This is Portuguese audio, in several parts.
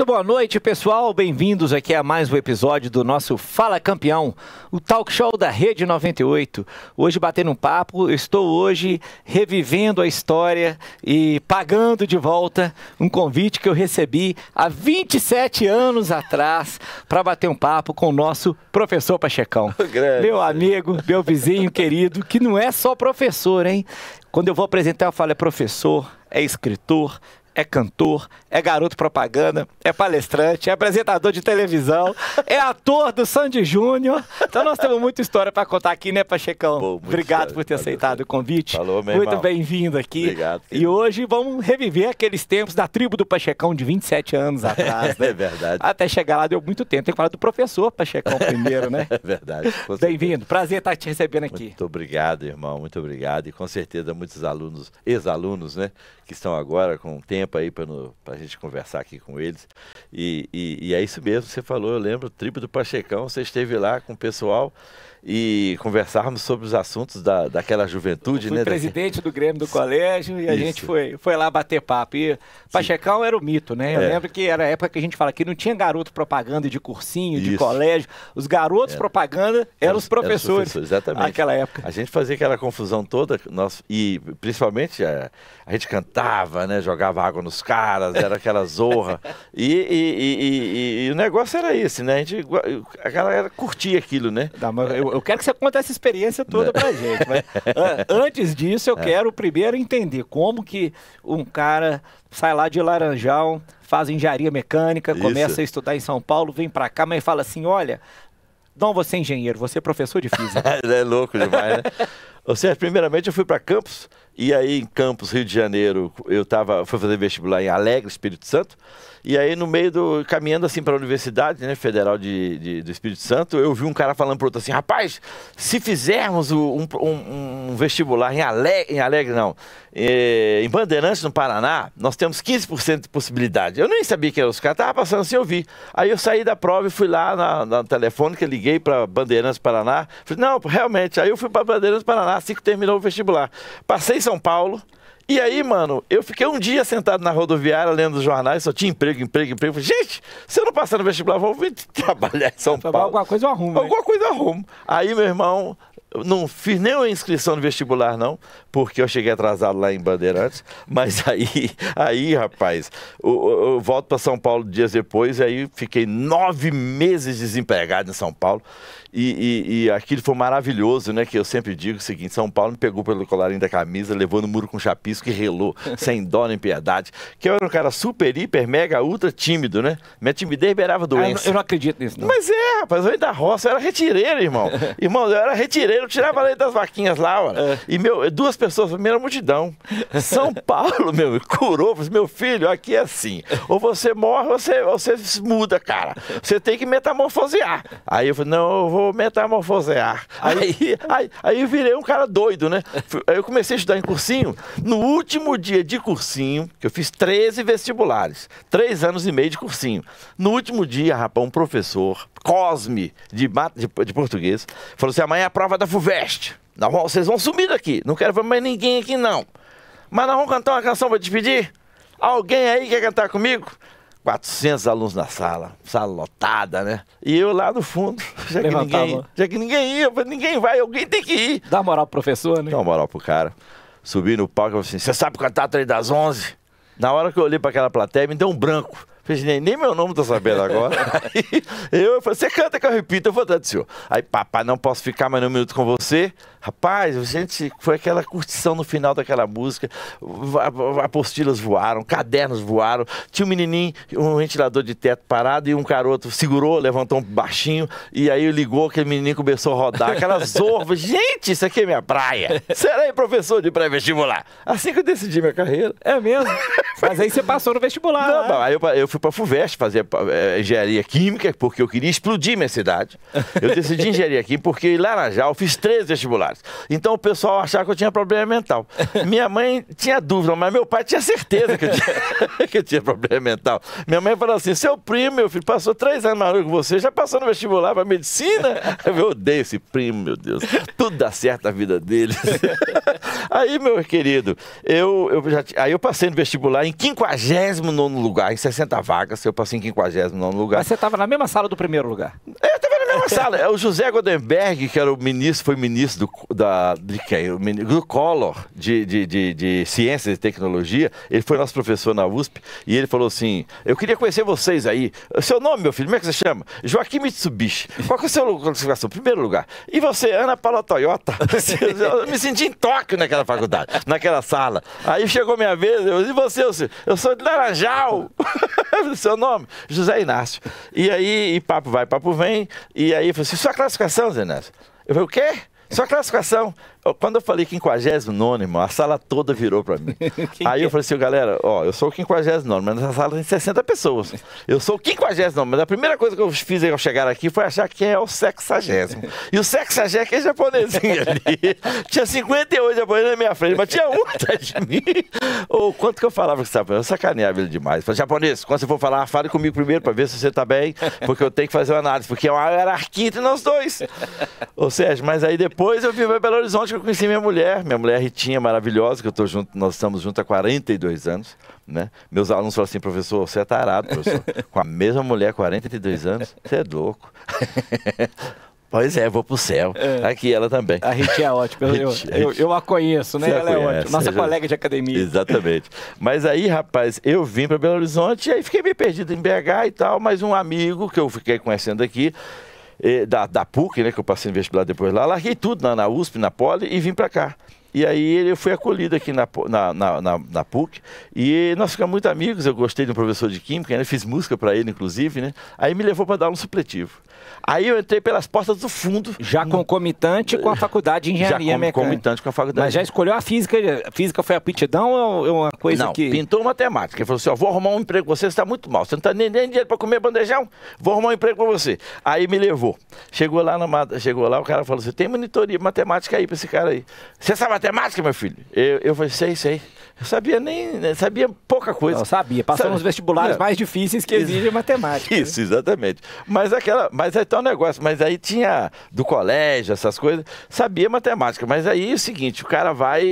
Muito boa noite, pessoal. Bem-vindos aqui a mais um episódio do nosso Fala Campeão, o talk show da Rede 98. Hoje, batendo um papo, estou hoje revivendo a história e pagando de volta um convite que eu recebi há 27 anos atrás para bater um papo com o nosso professor Pachecão. Meu amigo, meu vizinho querido, que não é só professor, hein? Quando eu vou apresentar, eu falo, é professor, é escritor, é cantor, é garoto propaganda, é palestrante, é apresentador de televisão, é ator do Sandy Júnior. Então nós temos muita história para contar aqui, né, Pachecão? Pô, Obrigado por ter aceitado o convite. Falou, meu Muito bem-vindo aqui. Obrigado. Filho. E hoje vamos reviver aqueles tempos da tribo do Pachecão de 27 anos atrás. Né? é verdade. Até chegar lá deu muito tempo. Tem que falar do professor Pachecão primeiro, né? É verdade. Bem-vindo. Prazer estar te recebendo aqui. Muito obrigado, irmão. Muito obrigado. E com certeza muitos alunos, ex-alunos, né, que estão agora com o tempo tempo aí para a gente conversar aqui com eles. E, e, e, é isso mesmo, você falou, eu lembro, Tribo do Pachecão, você esteve lá com o pessoal e conversarmos sobre os assuntos da, daquela juventude, eu fui né? presidente do Grêmio do colégio e a gente foi, foi lá bater papo. E Pachecão Sim. era o mito, né? Eu é. lembro que era a época que a gente fala que não tinha garoto propaganda de cursinho, Isso. de colégio. Os garotos é. propaganda eram os, os professores. Era exatamente. Naquela época. A gente fazia aquela confusão toda nós, e principalmente a, é, a gente cantava, né? Jogava água nos caras, era aquela zorra. e, e, e, e, o negócio era esse, né? A gente a galera curtia aquilo, né? Não, mas eu, eu, quero que você conte essa experiência toda pra gente. Mas, antes disso, eu é. quero primeiro entender como que um cara sai lá de Laranjal, faz engenharia mecânica, Isso. começa a estudar em São Paulo, vem pra cá, mas fala assim, olha, não, você é engenheiro, você é professor de física. é louco demais, né? Ou seja, primeiramente eu fui para Campos, e aí em Campos, Rio de Janeiro, eu tava, fui fazer vestibular em Alegre, Espírito Santo. E aí, no meio do. caminhando assim para a Universidade né, Federal de, de, do Espírito Santo, eu vi um cara falando para outro assim: rapaz, se fizermos um, um, um vestibular em Alegre, em Alegre não, é, em Bandeirantes, no Paraná, nós temos 15% de possibilidade. Eu nem sabia que era os caras, estava passando assim, eu vi. Aí eu saí da prova e fui lá na, na telefônica, liguei para Bandeirantes, Paraná. Falei: não, realmente. Aí eu fui para Bandeirantes, Paraná, assim que terminou o vestibular. Passei em São Paulo. E aí, mano, eu fiquei um dia sentado na rodoviária lendo os jornais, só tinha emprego, emprego, emprego. Falei, gente, se eu não passar no vestibular, vou vir trabalhar em São Paulo. Alguma coisa eu arrumo. Alguma coisa eu arrumo. Aí, meu irmão, não fiz nenhuma inscrição no vestibular, não, porque eu cheguei atrasado lá em Bandeirantes. Mas aí, aí rapaz, eu, eu volto para São Paulo dias depois, e aí fiquei nove meses desempregado em São Paulo. E, e, e, aquilo foi maravilhoso, né? Que eu sempre digo o seguinte: São Paulo me pegou pelo colarinho da camisa, levou no muro com chapisco e relou, sem dó nem piedade. Que eu era um cara super, hiper, mega, ultra tímido, né? Minha timidez beirava ah, doença. Ah, eu, não, acredito nisso, não. Mas é, rapaz, eu ia da roça, eu era retireiro, irmão. irmão, eu era retireiro, eu tirava leite das vaquinhas lá, ó. É. E meu, duas pessoas, primeira multidão. São Paulo, meu, curou, assim, meu filho, aqui é assim. Ou você morre, ou você, ou você muda, cara. Você tem que metamorfosear. Aí eu falei, não, eu vou vou metamorfosear. Aí, aí, aí, eu virei um cara doido, né? Aí eu comecei a estudar em cursinho. No último dia de cursinho, que eu fiz 13 vestibulares, três anos e meio de cursinho. No último dia, rapaz, um professor, Cosme, de, de, de português, falou assim: amanhã é a prova da FUVEST. Não, vocês vão sumir daqui. Não quero ver mais ninguém aqui, não. Mas nós vamos cantar uma canção para despedir? Alguém aí quer cantar comigo? 400 alunos na sala, sala lotada, né? E eu lá no fundo, já que, ninguém, já que ninguém ia, ninguém vai, alguém tem que ir. Dá moral pro professor, né? Dá moral pro cara. Subi no palco e falei assim, você sabe cantar tá 3 das 11? Na hora que eu olhei para aquela plateia, me deu um branco nem, nem meu nome tá sabendo agora. Aí, eu falei, você canta que eu repito, eu vou dar do senhor. Aí, papai, não posso ficar mais um minuto com você. Rapaz, gente, foi aquela curtição no final daquela música. Apostilas voaram, cadernos voaram. Tinha um menininho, um ventilador de teto parado e um garoto segurou, levantou um baixinho. E aí ligou, aquele menininho começou a rodar. Aquelas orvas. Gente, isso aqui é minha praia. Será aí professor de pré-vestibular? Assim que eu decidi minha carreira. É mesmo? Mas aí você passou no vestibular. Não, né? aí eu, eu fui fui para a FUVEST fazer é, engenharia química, porque eu queria explodir minha cidade. Eu decidi engenharia química porque lá na Jal fiz três vestibulares. Então o pessoal achava que eu tinha problema mental. Minha mãe tinha dúvida, mas meu pai tinha certeza que eu tinha, que eu tinha problema mental. Minha mãe falou assim: seu primo, meu filho, passou três anos mais com você, já passou no vestibular para medicina? Eu odeio esse primo, meu Deus. Tudo dá certo na vida dele. Aí, meu querido, eu, eu já, aí eu passei no vestibular em 59 nono lugar, em 60 se eu passei em 59 lugar. Mas você estava na mesma sala do primeiro lugar? É, eu estava na mesma sala. É o José Godenberg, que era o ministro, foi ministro do, da, de quem? O ministro, do Collor, de, de, de, de Ciências e Tecnologia, ele foi nosso professor na USP, e ele falou assim, eu queria conhecer vocês aí. Seu nome, meu filho, como é que você chama? Joaquim Mitsubishi. Qual que é o seu é classificação? Primeiro lugar. E você, Ana Paula Toyota? Assim, eu me senti em Tóquio naquela faculdade, naquela sala. Aí chegou minha vez, eu e você? Eu, eu sou de Laranjal. seu nome? José Inácio. E aí, e papo vai, papo vem. E aí, eu falei assim, sua classificação, Zé Inácio? Eu falei, o quê? Sua classificação. Quando eu falei 59, a sala toda virou para mim. Aí eu é? falei assim, galera, ó, eu sou o 59, mas nessa sala tem 60 pessoas. Eu sou o 59, mas a primeira coisa que eu fiz ao chegar aqui foi achar que é o sexagésimo. E o sexagésimo é japonesinho ali. tinha 58 japoneses na minha frente, mas tinha um atrás de mim. Ou quanto que eu falava que estava japonês? Eu ele demais. Eu falei, japonês, quando você for falar, fale comigo primeiro para ver se você tá bem, porque eu tenho que fazer uma análise, porque é uma hierarquia entre nós dois. Ou seja, mas aí depois eu vim para Belo Horizonte eu conheci minha mulher, minha mulher Ritinha maravilhosa, que eu tô junto, nós estamos juntos há 42 anos, né? Meus alunos falam assim, professor, você é tarado, professor, com a mesma mulher, 42 anos, você é louco. Pois é, vou pro céu. É. Aqui ela também. A Ritinha é ótima. Eu, eu, eu, a conheço, né? Você ela conhece, é ótima. Nossa já... colega de academia. Exatamente. Mas aí, rapaz, eu vim para Belo Horizonte e aí fiquei meio perdido em BH e tal, mas um amigo que eu fiquei conhecendo aqui, da, da PUC, né, que eu passei no vestibular depois lá, larguei tudo na, na USP, na Poli e vim para cá. E aí ele foi acolhido aqui na, na, na, na, na PUC. E nós ficamos muito amigos. Eu gostei de um professor de química, né? fiz música para ele, inclusive, né? Aí me levou para dar um supletivo. Aí eu entrei pelas portas do fundo. Já no... concomitante com a faculdade de engenharia já mecânica. concomitante com a faculdade. Mas já escolheu a física. A física foi aptidão ou é uma coisa não, que. Pintou matemática. Ele falou assim: ó, vou arrumar um emprego com você, você está muito mal. Você não está nem, nem dinheiro para comer bandejão? Vou arrumar um emprego para você. Aí me levou. Chegou lá, na, chegou lá, o cara falou assim: tem monitoria matemática aí para esse cara aí. Você sabe matemática, meu filho? Eu, eu falei, sei, sei. Eu sabia nem. Né, sabia pouca coisa. Não, sabia. Passou Sabe? nos vestibulares mais difíceis que exigem matemática. Né? Isso, né? exatamente. Mas aquela. Mas aí tá um negócio. Mas aí tinha do colégio, essas coisas. Sabia matemática. Mas aí é o seguinte: o cara vai e,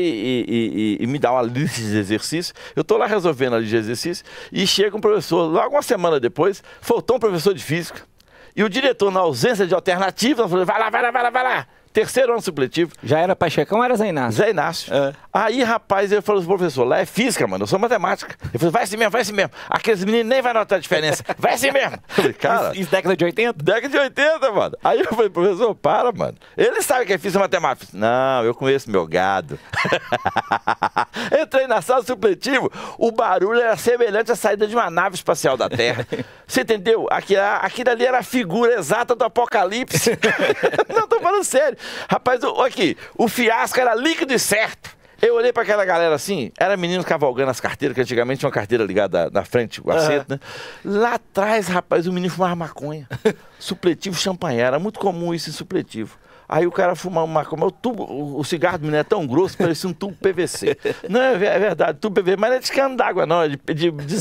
e, e, e me dá uma lista de exercícios. Eu tô lá resolvendo a lista de exercícios. E chega um professor, logo uma semana depois, faltou um professor de física. E o diretor, na ausência de alternativa, falou: vai lá, vai lá, vai lá, vai lá. Terceiro ano supletivo. Já era Pachecão ou era Zé Inácio? Zé Inácio. É. Aí, rapaz, eu falei, assim, professor, lá é física, mano, eu sou matemática. Ele falou, vai assim mesmo, vai assim mesmo. Aqueles meninos nem vai notar a diferença. Vai assim mesmo. Eu falei, cara. Isso, isso década de 80? Década de 80, mano. Aí eu falei, professor, para, mano. Ele sabe que é física matemática. Eu falei, Não, eu conheço meu gado. Entrei na sala supletivo, o barulho era semelhante à saída de uma nave espacial da Terra. Você entendeu? Aquilo, aquilo ali era a figura exata do apocalipse. Não, tô falando sério. Rapaz, o, aqui, o fiasco era líquido e certo. Eu olhei para aquela galera assim, era menino cavalgando as carteiras, que antigamente tinha uma carteira ligada na frente, o assento, uhum. né? Lá atrás, rapaz, o menino fumava maconha. supletivo champanhe, era muito comum isso em supletivo. Aí o cara fumava uma maconha. É o, tubo, o cigarro do menino é tão grosso que parecia um tubo PVC. não, é, é verdade, tubo PVC, mas não é de cano d'água, não, é de, de, de,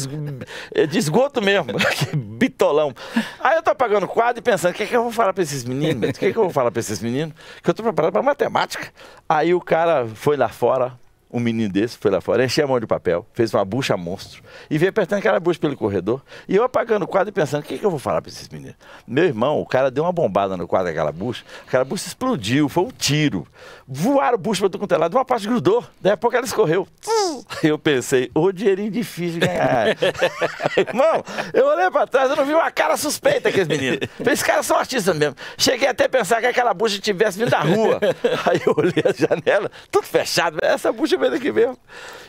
é de esgoto mesmo. Bitolão. Aí eu tô pagando quadro e pensando: o que, é que eu vou falar pra esses meninos? O que, é que eu vou falar pra esses meninos? Que eu tô preparado pra matemática. Aí o cara foi lá fora, um menino desse foi lá fora, encheu a mão de papel, fez uma bucha monstro e veio apertando aquela bucha pelo corredor. E eu apagando o quadro e pensando: o que, que eu vou falar para esses meninos? Meu irmão, o cara deu uma bombada no quadro daquela bucha, aquela bucha explodiu, foi um tiro. Voaram bucha para todo quanto é lado, uma parte grudou, daí a pouco ela escorreu. Eu pensei: ô dinheirinho difícil de ganhar. irmão, eu olhei para trás, eu não vi uma cara suspeita aqueles meninos. Esses caras são artistas mesmo. Cheguei até a pensar que aquela bucha tivesse vindo da rua. Aí eu olhei a janela, tudo fechado, essa bucha bem daqui mesmo.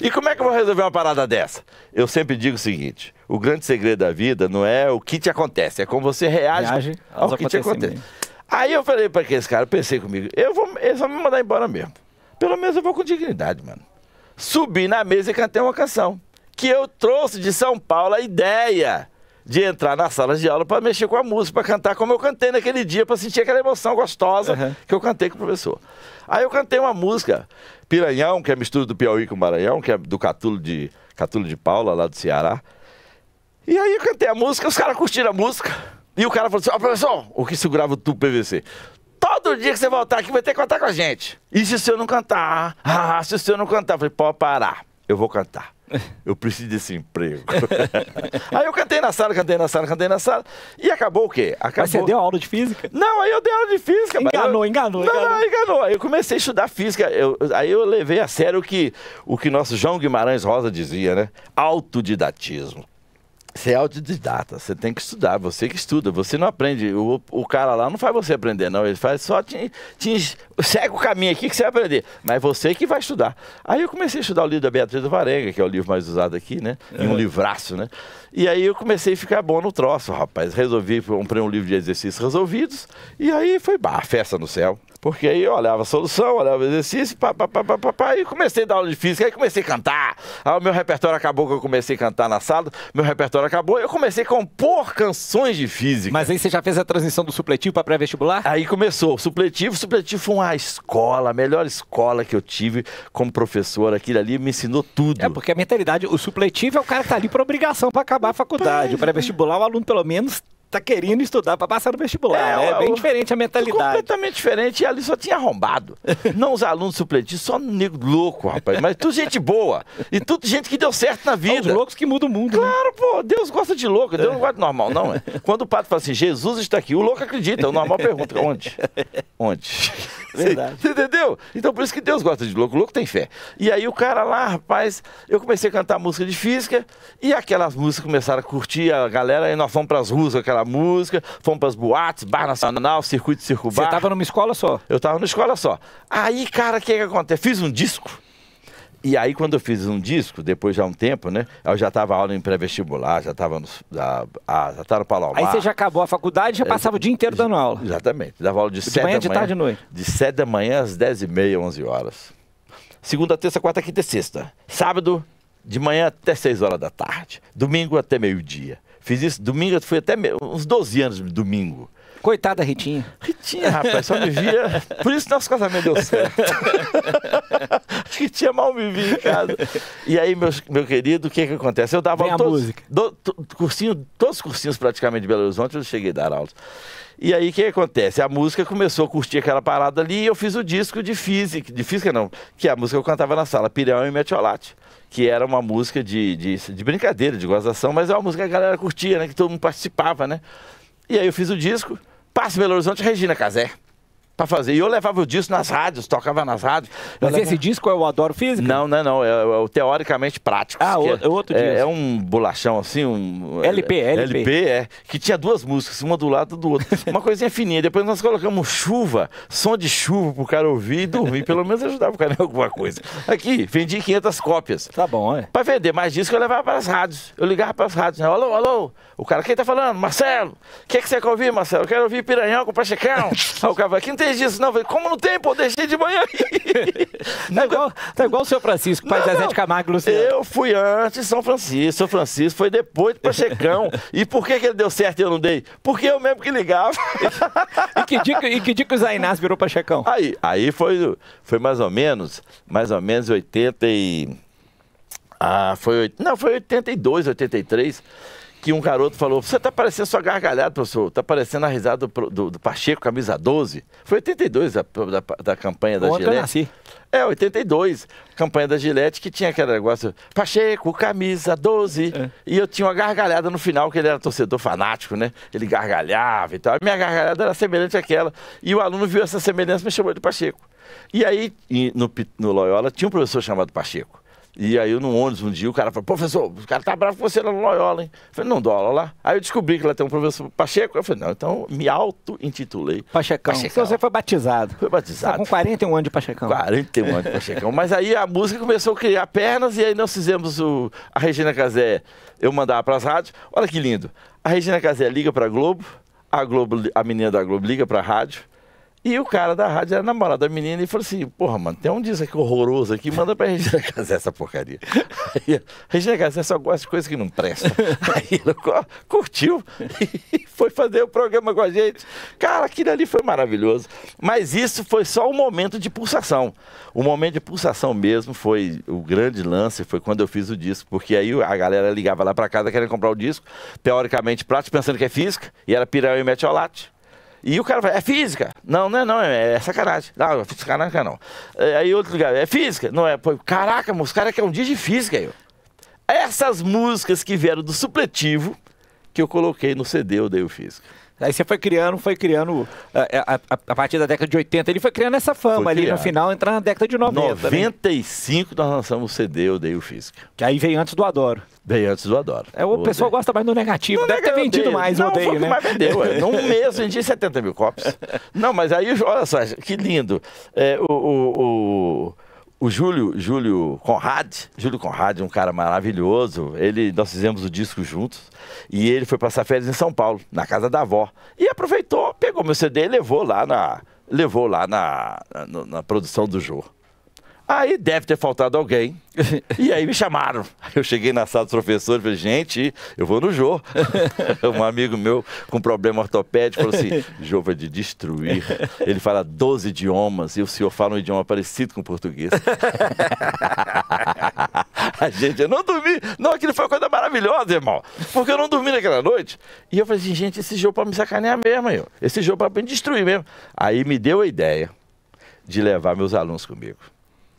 E como é que eu vou resolver uma parada dessa? Eu sempre digo o seguinte: o grande segredo da vida não é o que te acontece, é como você reage, reage ao que te acontece. Aí eu falei para aqueles caras, pensei comigo, eu vou, eles vão me mandar embora mesmo. Pelo menos eu vou com dignidade, mano. Subi na mesa e cantei uma canção. Que eu trouxe de São Paulo a ideia de entrar nas salas de aula para mexer com a música, para cantar como eu cantei naquele dia, para sentir aquela emoção gostosa uhum. que eu cantei com o professor. Aí eu cantei uma música, Piranhão, que é mistura do Piauí com o Maranhão, que é do Catulo de, Catulo de Paula, lá do Ceará. E aí eu cantei a música, os caras curtiram a música. E o cara falou assim: Ó, oh, professor, o que segurava o tubo PVC? Todo dia que você voltar aqui vai ter que cantar com a gente. E se o senhor não cantar? Ah, se o senhor não cantar? Eu falei: pode parar, eu vou cantar. Eu preciso desse emprego. aí eu cantei na sala, cantei na sala, cantei na sala. E acabou o quê? Acabou... Mas você deu aula de física? Não, aí eu dei aula de física. Enganou, eu... enganou, não, enganou. Não, enganou. Aí eu comecei a estudar física. Eu... Aí eu levei a sério o que, o que nosso João Guimarães Rosa dizia, né? Autodidatismo. Você é autodidata, você tem que estudar, você que estuda, você não aprende. O, o cara lá não faz você aprender, não. Ele faz só te, te segue o caminho aqui que você vai aprender. Mas você que vai estudar. Aí eu comecei a estudar o livro da Beatriz do Varenga, que é o livro mais usado aqui, né? E um é. livraço, né? E aí eu comecei a ficar bom no troço, rapaz. Resolvi, comprei um livro de exercícios resolvidos, e aí foi bah, festa no céu. Porque aí eu olhava a solução, olhava o exercício, pá, pá, pá, pá, pá, pá, e comecei a dar aula de física, aí comecei a cantar. Aí o meu repertório acabou que eu comecei a cantar na sala, meu repertório acabou, eu comecei a compor canções de física. Mas aí você já fez a transição do supletivo para pré-vestibular? Aí começou o supletivo, o supletivo foi uma escola, a melhor escola que eu tive como professor, aquilo ali me ensinou tudo. É, porque a mentalidade, o supletivo é o cara que tá ali por obrigação para acabar a faculdade, o pré-vestibular o aluno pelo menos tá querendo estudar para passar no vestibular. É, né? é bem diferente a mentalidade. Completamente diferente. E ali só tinha arrombado. Não os alunos suplentes, só nego louco, rapaz. Mas tudo gente boa. E tudo gente que deu certo na vida. São os loucos que mudam o mundo. Né? Claro, né? pô. Deus gosta de louco. Deus não é. gosta de normal, não. É. Quando o padre fala assim, Jesus está aqui, o louco acredita. O normal pergunta, onde? Onde? Verdade. Você, entendeu? Então por isso que Deus gosta de louco. O louco tem fé. E aí o cara lá, rapaz, eu comecei a cantar música de física e aquelas músicas começaram a curtir a galera e nós fomos para as ruas, aquela aquela música, fomos pras boates, Bar Nacional, Circuito Circo Bar. Você tava numa escola só? Eu tava numa escola só. Aí, cara, o que que acontece? Fiz um disco. E aí, quando eu fiz um disco, depois já um tempo, né? Eu já estava aula em pré-vestibular, já estava no, já, já tava no Palomar. Aí você já acabou a faculdade e já é, passava eu, o dia inteiro dando aula. Exatamente. Dava aula de, de sete manhã, da manhã. De tarde e noite. De sete da manhã às dez e meia, onze horas. Segunda, terça, quarta, quinta e sexta. Sábado, de manhã até seis horas da tarde. Domingo até meio-dia. Fiz isso domingo, fui até uns 12 anos domingo. Coitada Ritinha. Ritinha, rapaz, só me via. Por isso nosso casamento deu certo. Acho que tinha mal me via em casa. E aí, meu, meu querido, o que é que acontece? Eu dava Vem todos, música. Do, cursinho, todos os cursinhos praticamente de Belo Horizonte, eu cheguei a dar aulas. E aí, o que, que acontece? A música começou a curtir aquela parada ali e eu fiz o disco de física, de física não, que é a música que eu cantava na sala, Pirão e Metiolate que era uma música de, de, de brincadeira, de gozação, mas é uma música que a galera curtia, né? Que todo mundo participava, né? E aí eu fiz o disco, passe Belo Horizonte, Regina Casé para fazer. E eu levava o disco nas rádios, tocava nas rádios. Mas levava... esse disco é o Adoro Físico? Não, não, não. É, é, o Teoricamente Prático. Ah, o, é, é, outro é, disco. É, um bolachão assim, um... É, LP, LP. LP, é. Que tinha duas músicas, uma do lado do outro. uma coisinha fininha. Depois nós colocamos chuva, som de chuva pro cara ouvir e dormir. Pelo menos ajudava o cara em alguma coisa. Aqui, vendi 500 cópias. Tá bom, é. Pra vender mais disco, eu levava pras rádios. Eu ligava pras rádios. Né? Alô, alô. O cara, quem tá falando? Marcelo. O que, é que você quer ouvir, Marcelo? Eu quero ouvir Piranhão com o Pachecão. o cara, aqui não tem vocês não. Falei, como não tem, pô, deixei de manhã. É igual, tá igual o seu Francisco, pai da Zezé de Camargo Luciano. Eu fui antes de São Francisco. São Francisco foi depois do Pachecão. e por que, que ele deu certo e eu não dei? Porque eu mesmo que ligava. e, que dica e que dica o Zé Inácio virou Pachecão? Aí, aí foi, foi mais ou menos, mais ou menos 80 e... Ah, foi... Não, foi 82, 83 que um garoto falou: Você tá parecendo sua gargalhada, professor. Tá parecendo a risada do, do, do Pacheco, camisa 12. Foi 82 da, da, da campanha da Ontem nasci. É, 82. Campanha da Gillette que tinha aquele negócio: Pacheco, camisa 12. É. E eu tinha uma gargalhada no final, que ele era torcedor fanático, né? Ele gargalhava e tal. Minha gargalhada era semelhante àquela. E o aluno viu essa semelhança e me chamou de Pacheco. E aí, no, no Loyola, tinha um professor chamado Pacheco. E aí eu no ônibus um dia, o cara falou, professor, o cara tá bravo com você lá no Loyola, hein? Eu falei, não dou aula lá. Aí eu descobri que lá tem um professor Pacheco. Eu falei, não, então me auto-intitulei. Pachecão. Pachecão. Então você foi batizado. Foi batizado. Tá com 41 anos de Pachecão. 41 anos de Pachecão. Mas aí a música começou a criar pernas e aí nós fizemos o, a Regina Casé, eu mandava pras rádios. Olha que lindo. A Regina Casé liga pra Globo, a Globo, a menina da Globo liga pra rádio. E o cara da rádio era namorado da menina e falou assim: Porra, mano, tem um disco horroroso aqui, manda pra Regina Casé essa porcaria. Regina Casé só gosta de coisa que não presta. Aí ele curtiu e foi fazer o programa com a gente. Cara, aquilo ali foi maravilhoso. Mas isso foi só um momento de pulsação. O momento de pulsação mesmo foi o grande lance, foi quando eu fiz o disco, porque aí a galera ligava lá pra casa querendo comprar o disco, teoricamente, prático, pensando que é física, e era piranha e metiolate. E o cara vai, é física. Não, não é não, é, é sacanagem. Não, sacanagem não. É, aí outro lugar, é física. Não é, pô, caraca, os caras querem um dia de física. Eu. Essas músicas que vieram do supletivo, que eu coloquei no CD, eu dei o física. Aí você foi criando, foi criando, é, é, a, a, a, partir da década de 80, ele foi criando essa fama ali no final, entrar na década de 90. 95 né? nós lançamos o CD, eu dei o Física. Que aí veio antes do Adoro. Veio antes do Adoro. É, o, o pessoal gosta mais do negativo, não deve ter vendido mais, não, odeio, né? Mas vendeu, é. Num mês vendi 70 mil cópias. não, mas aí, olha só, que lindo. É, o, o, o o Júlio, Júlio Conrad, Júlio Conrad, um cara maravilhoso. Ele, nós fizemos o disco juntos e ele foi passar férias em São Paulo, na casa da avó. E aproveitou, pegou meu CD e levou lá na, levou lá na, na, na produção do jogo. Aí deve ter faltado alguém. E aí me chamaram. Eu cheguei na sala dos professores e falei, gente, eu vou no Jô. um amigo meu com problema ortopédico falou assim: Jô vai de destruir. Ele fala 12 idiomas e o senhor fala um idioma parecido com o português. A gente, eu não dormi. Não, aquilo foi uma coisa maravilhosa, irmão. Porque eu não dormi naquela noite. E eu falei assim, gente, esse jogo é para me sacanear mesmo, eu. Esse jogo é para me destruir mesmo. Aí me deu a ideia de levar meus alunos comigo.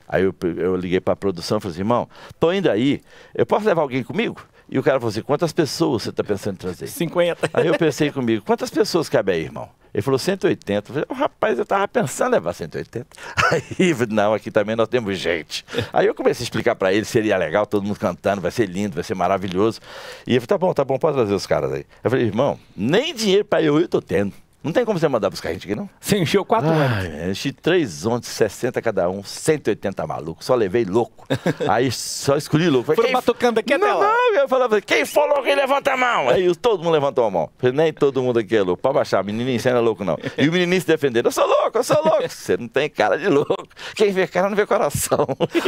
Aí eu, eu liguei para a produção e falei assim, irmão, estou indo aí, eu posso levar alguém comigo? E o cara falou assim, quantas pessoas você está pensando em trazer? 50. Aí eu pensei comigo, quantas pessoas cabe aí, irmão? Ele falou 180. Eu falei, oh, rapaz, eu estava pensando em levar 180. Aí, não, aqui também nós temos gente. Aí eu comecei a explicar para ele, seria legal, todo mundo cantando, vai ser lindo, vai ser maravilhoso. E ele falou, tá bom, tá bom, pode trazer os caras aí. Eu falei, irmão, nem dinheiro para eu eu tô tendo. Não tem como você mandar buscar gente aqui, não? Você encheu quatro ah, anos. É, enchi três ontem, 60 cada um, 180 maluco. Só levei louco. Aí só escolhi louco. Falei, Foram batucando aqui não, até Não, eu falava, quem for louco, quem levanta a mão. Aí todo mundo levantou a mão. Falei, nem todo mundo aqui é louco. Pode baixar, menininho, você não é louco, não. E o menininho se defendendo, eu sou louco, eu sou louco. Você não tem cara de louco. Quem vê cara não vê coração.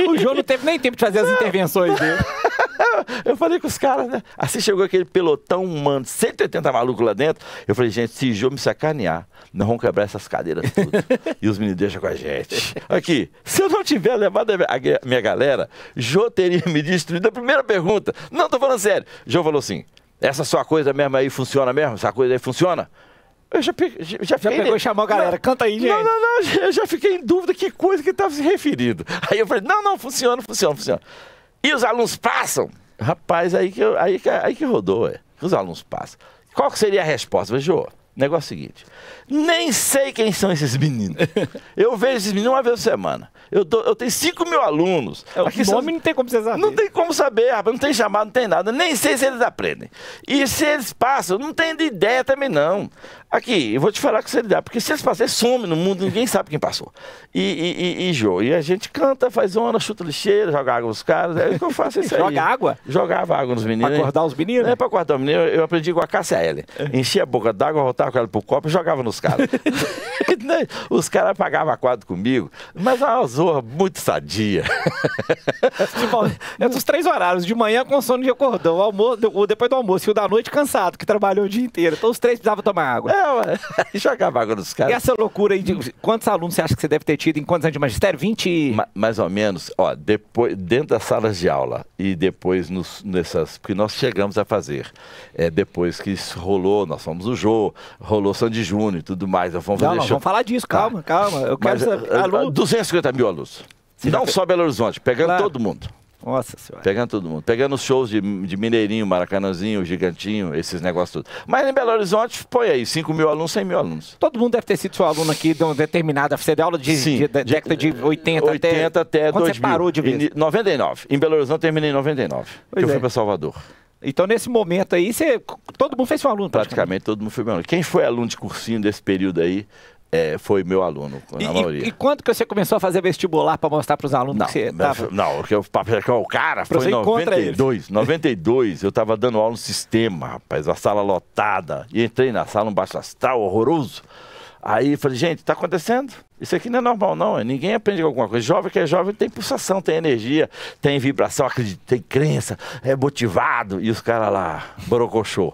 O João não teve nem tempo de fazer as intervenções dele. Eu falei com os caras, né? Assim chegou aquele pelotão humano, 180 malucos lá dentro. Eu falei, gente, se Jô me sacanear, nós vamos quebrar essas cadeiras tudo. e os meninos deixam com a gente. Aqui, se eu não tiver levado a minha galera, Jô teria me destruído. A primeira pergunta. Não, tô falando sério. Jô falou assim, essa sua coisa mesmo aí funciona mesmo? Essa coisa aí funciona? Eu já, pe... já, já, já pegou e chamou a galera, não, canta aí, gente. Não, não, não, eu já fiquei em dúvida que coisa que estava se referindo. Aí eu falei, não, não, funciona, funciona, funciona. E os alunos passam, Rapaz, aí que, aí, que, aí que rodou, é. Os alunos passam. Qual que seria a resposta? Vejo, negócio seguinte. Nem sei quem são esses meninos. Eu vejo esses meninos uma vez por semana. Eu, eu tenho 5 mil alunos. É, Aqui o nome são, não tem como você saber. Não tem como saber, rapaz. Não tem chamado, não tem nada. Nem sei se eles aprendem. E se eles passam, não tenho ideia também não. Aqui, eu vou te falar com seriedade, porque se eles passarem, some no mundo, ninguém sabe quem passou. E, e, e, e, Jô, e a gente canta, faz onda, chuta lixeira, joga água nos caras, é o que eu faço é isso aí. Joga água? Jogava água nos meninos. Pra acordar os meninos? Não é pra acordar os meninos, eu aprendi com a Cássia L. É. Enchia a boca d'água, voltava com ela pro copo e jogava nos caras. Né? os caras pagavam a quadra comigo, mas é a zorra muito sadia. tipo, é dos três horários, de manhã com sono de acordão, o almoço, depois do almoço, e o da noite cansado, que trabalhou o dia inteiro. Então os três precisavam tomar água. É, é, jogar água nos caras. E essa loucura aí de quantos alunos você acha que você deve ter tido em quantos anos de magistério? 20? Ma mais ou menos, ó, depois, dentro das salas de aula e depois nos, nessas. Porque nós chegamos a fazer. É, depois que isso rolou, nós fomos o Jô, rolou Sandy Júnior e tudo mais. vamos não, fazer não, vamos falar disso, calma, tá. calma. Eu quero Mas, saber. Ah, Aluno... 250 mil alunos. Você não só Belo Horizonte, pegando claro. todo mundo. Nossa senhora. Pegando todo mundo. Pegando os shows de, de Mineirinho, Maracanãzinho, Gigantinho, esses negócios todos. Mas em Belo Horizonte, põe aí, 5 mil alunos, 100 mil alunos. Todo mundo deve ter sido seu aluno aqui de uma determinada. Você deu aula de, Sim, de, de, década de 80, 80 até. até Quando 2000, você parou de vez? Em 99. Em Belo Horizonte, terminei em 99. Pois eu é. fui para Salvador. Então, nesse momento aí, você, todo mundo fez seu aluno? Praticamente. praticamente todo mundo foi meu aluno. Quem foi aluno de cursinho desse período aí, é, foi meu aluno, na e, maioria. E, e, quando que você começou a fazer vestibular para mostrar para os alunos não, que você estava? Não, é que eu, o cara pra foi em 92. 92, eu estava dando aula no sistema, rapaz, a sala lotada. E entrei na sala, um baixo astral horroroso. Aí falei, gente, está acontecendo? Isso aqui não é normal, não. É, ninguém aprende alguma coisa. Jovem que é jovem tem pulsação, tem energia, tem vibração, acredita, tem crença, é motivado. E os caras lá, borocochô.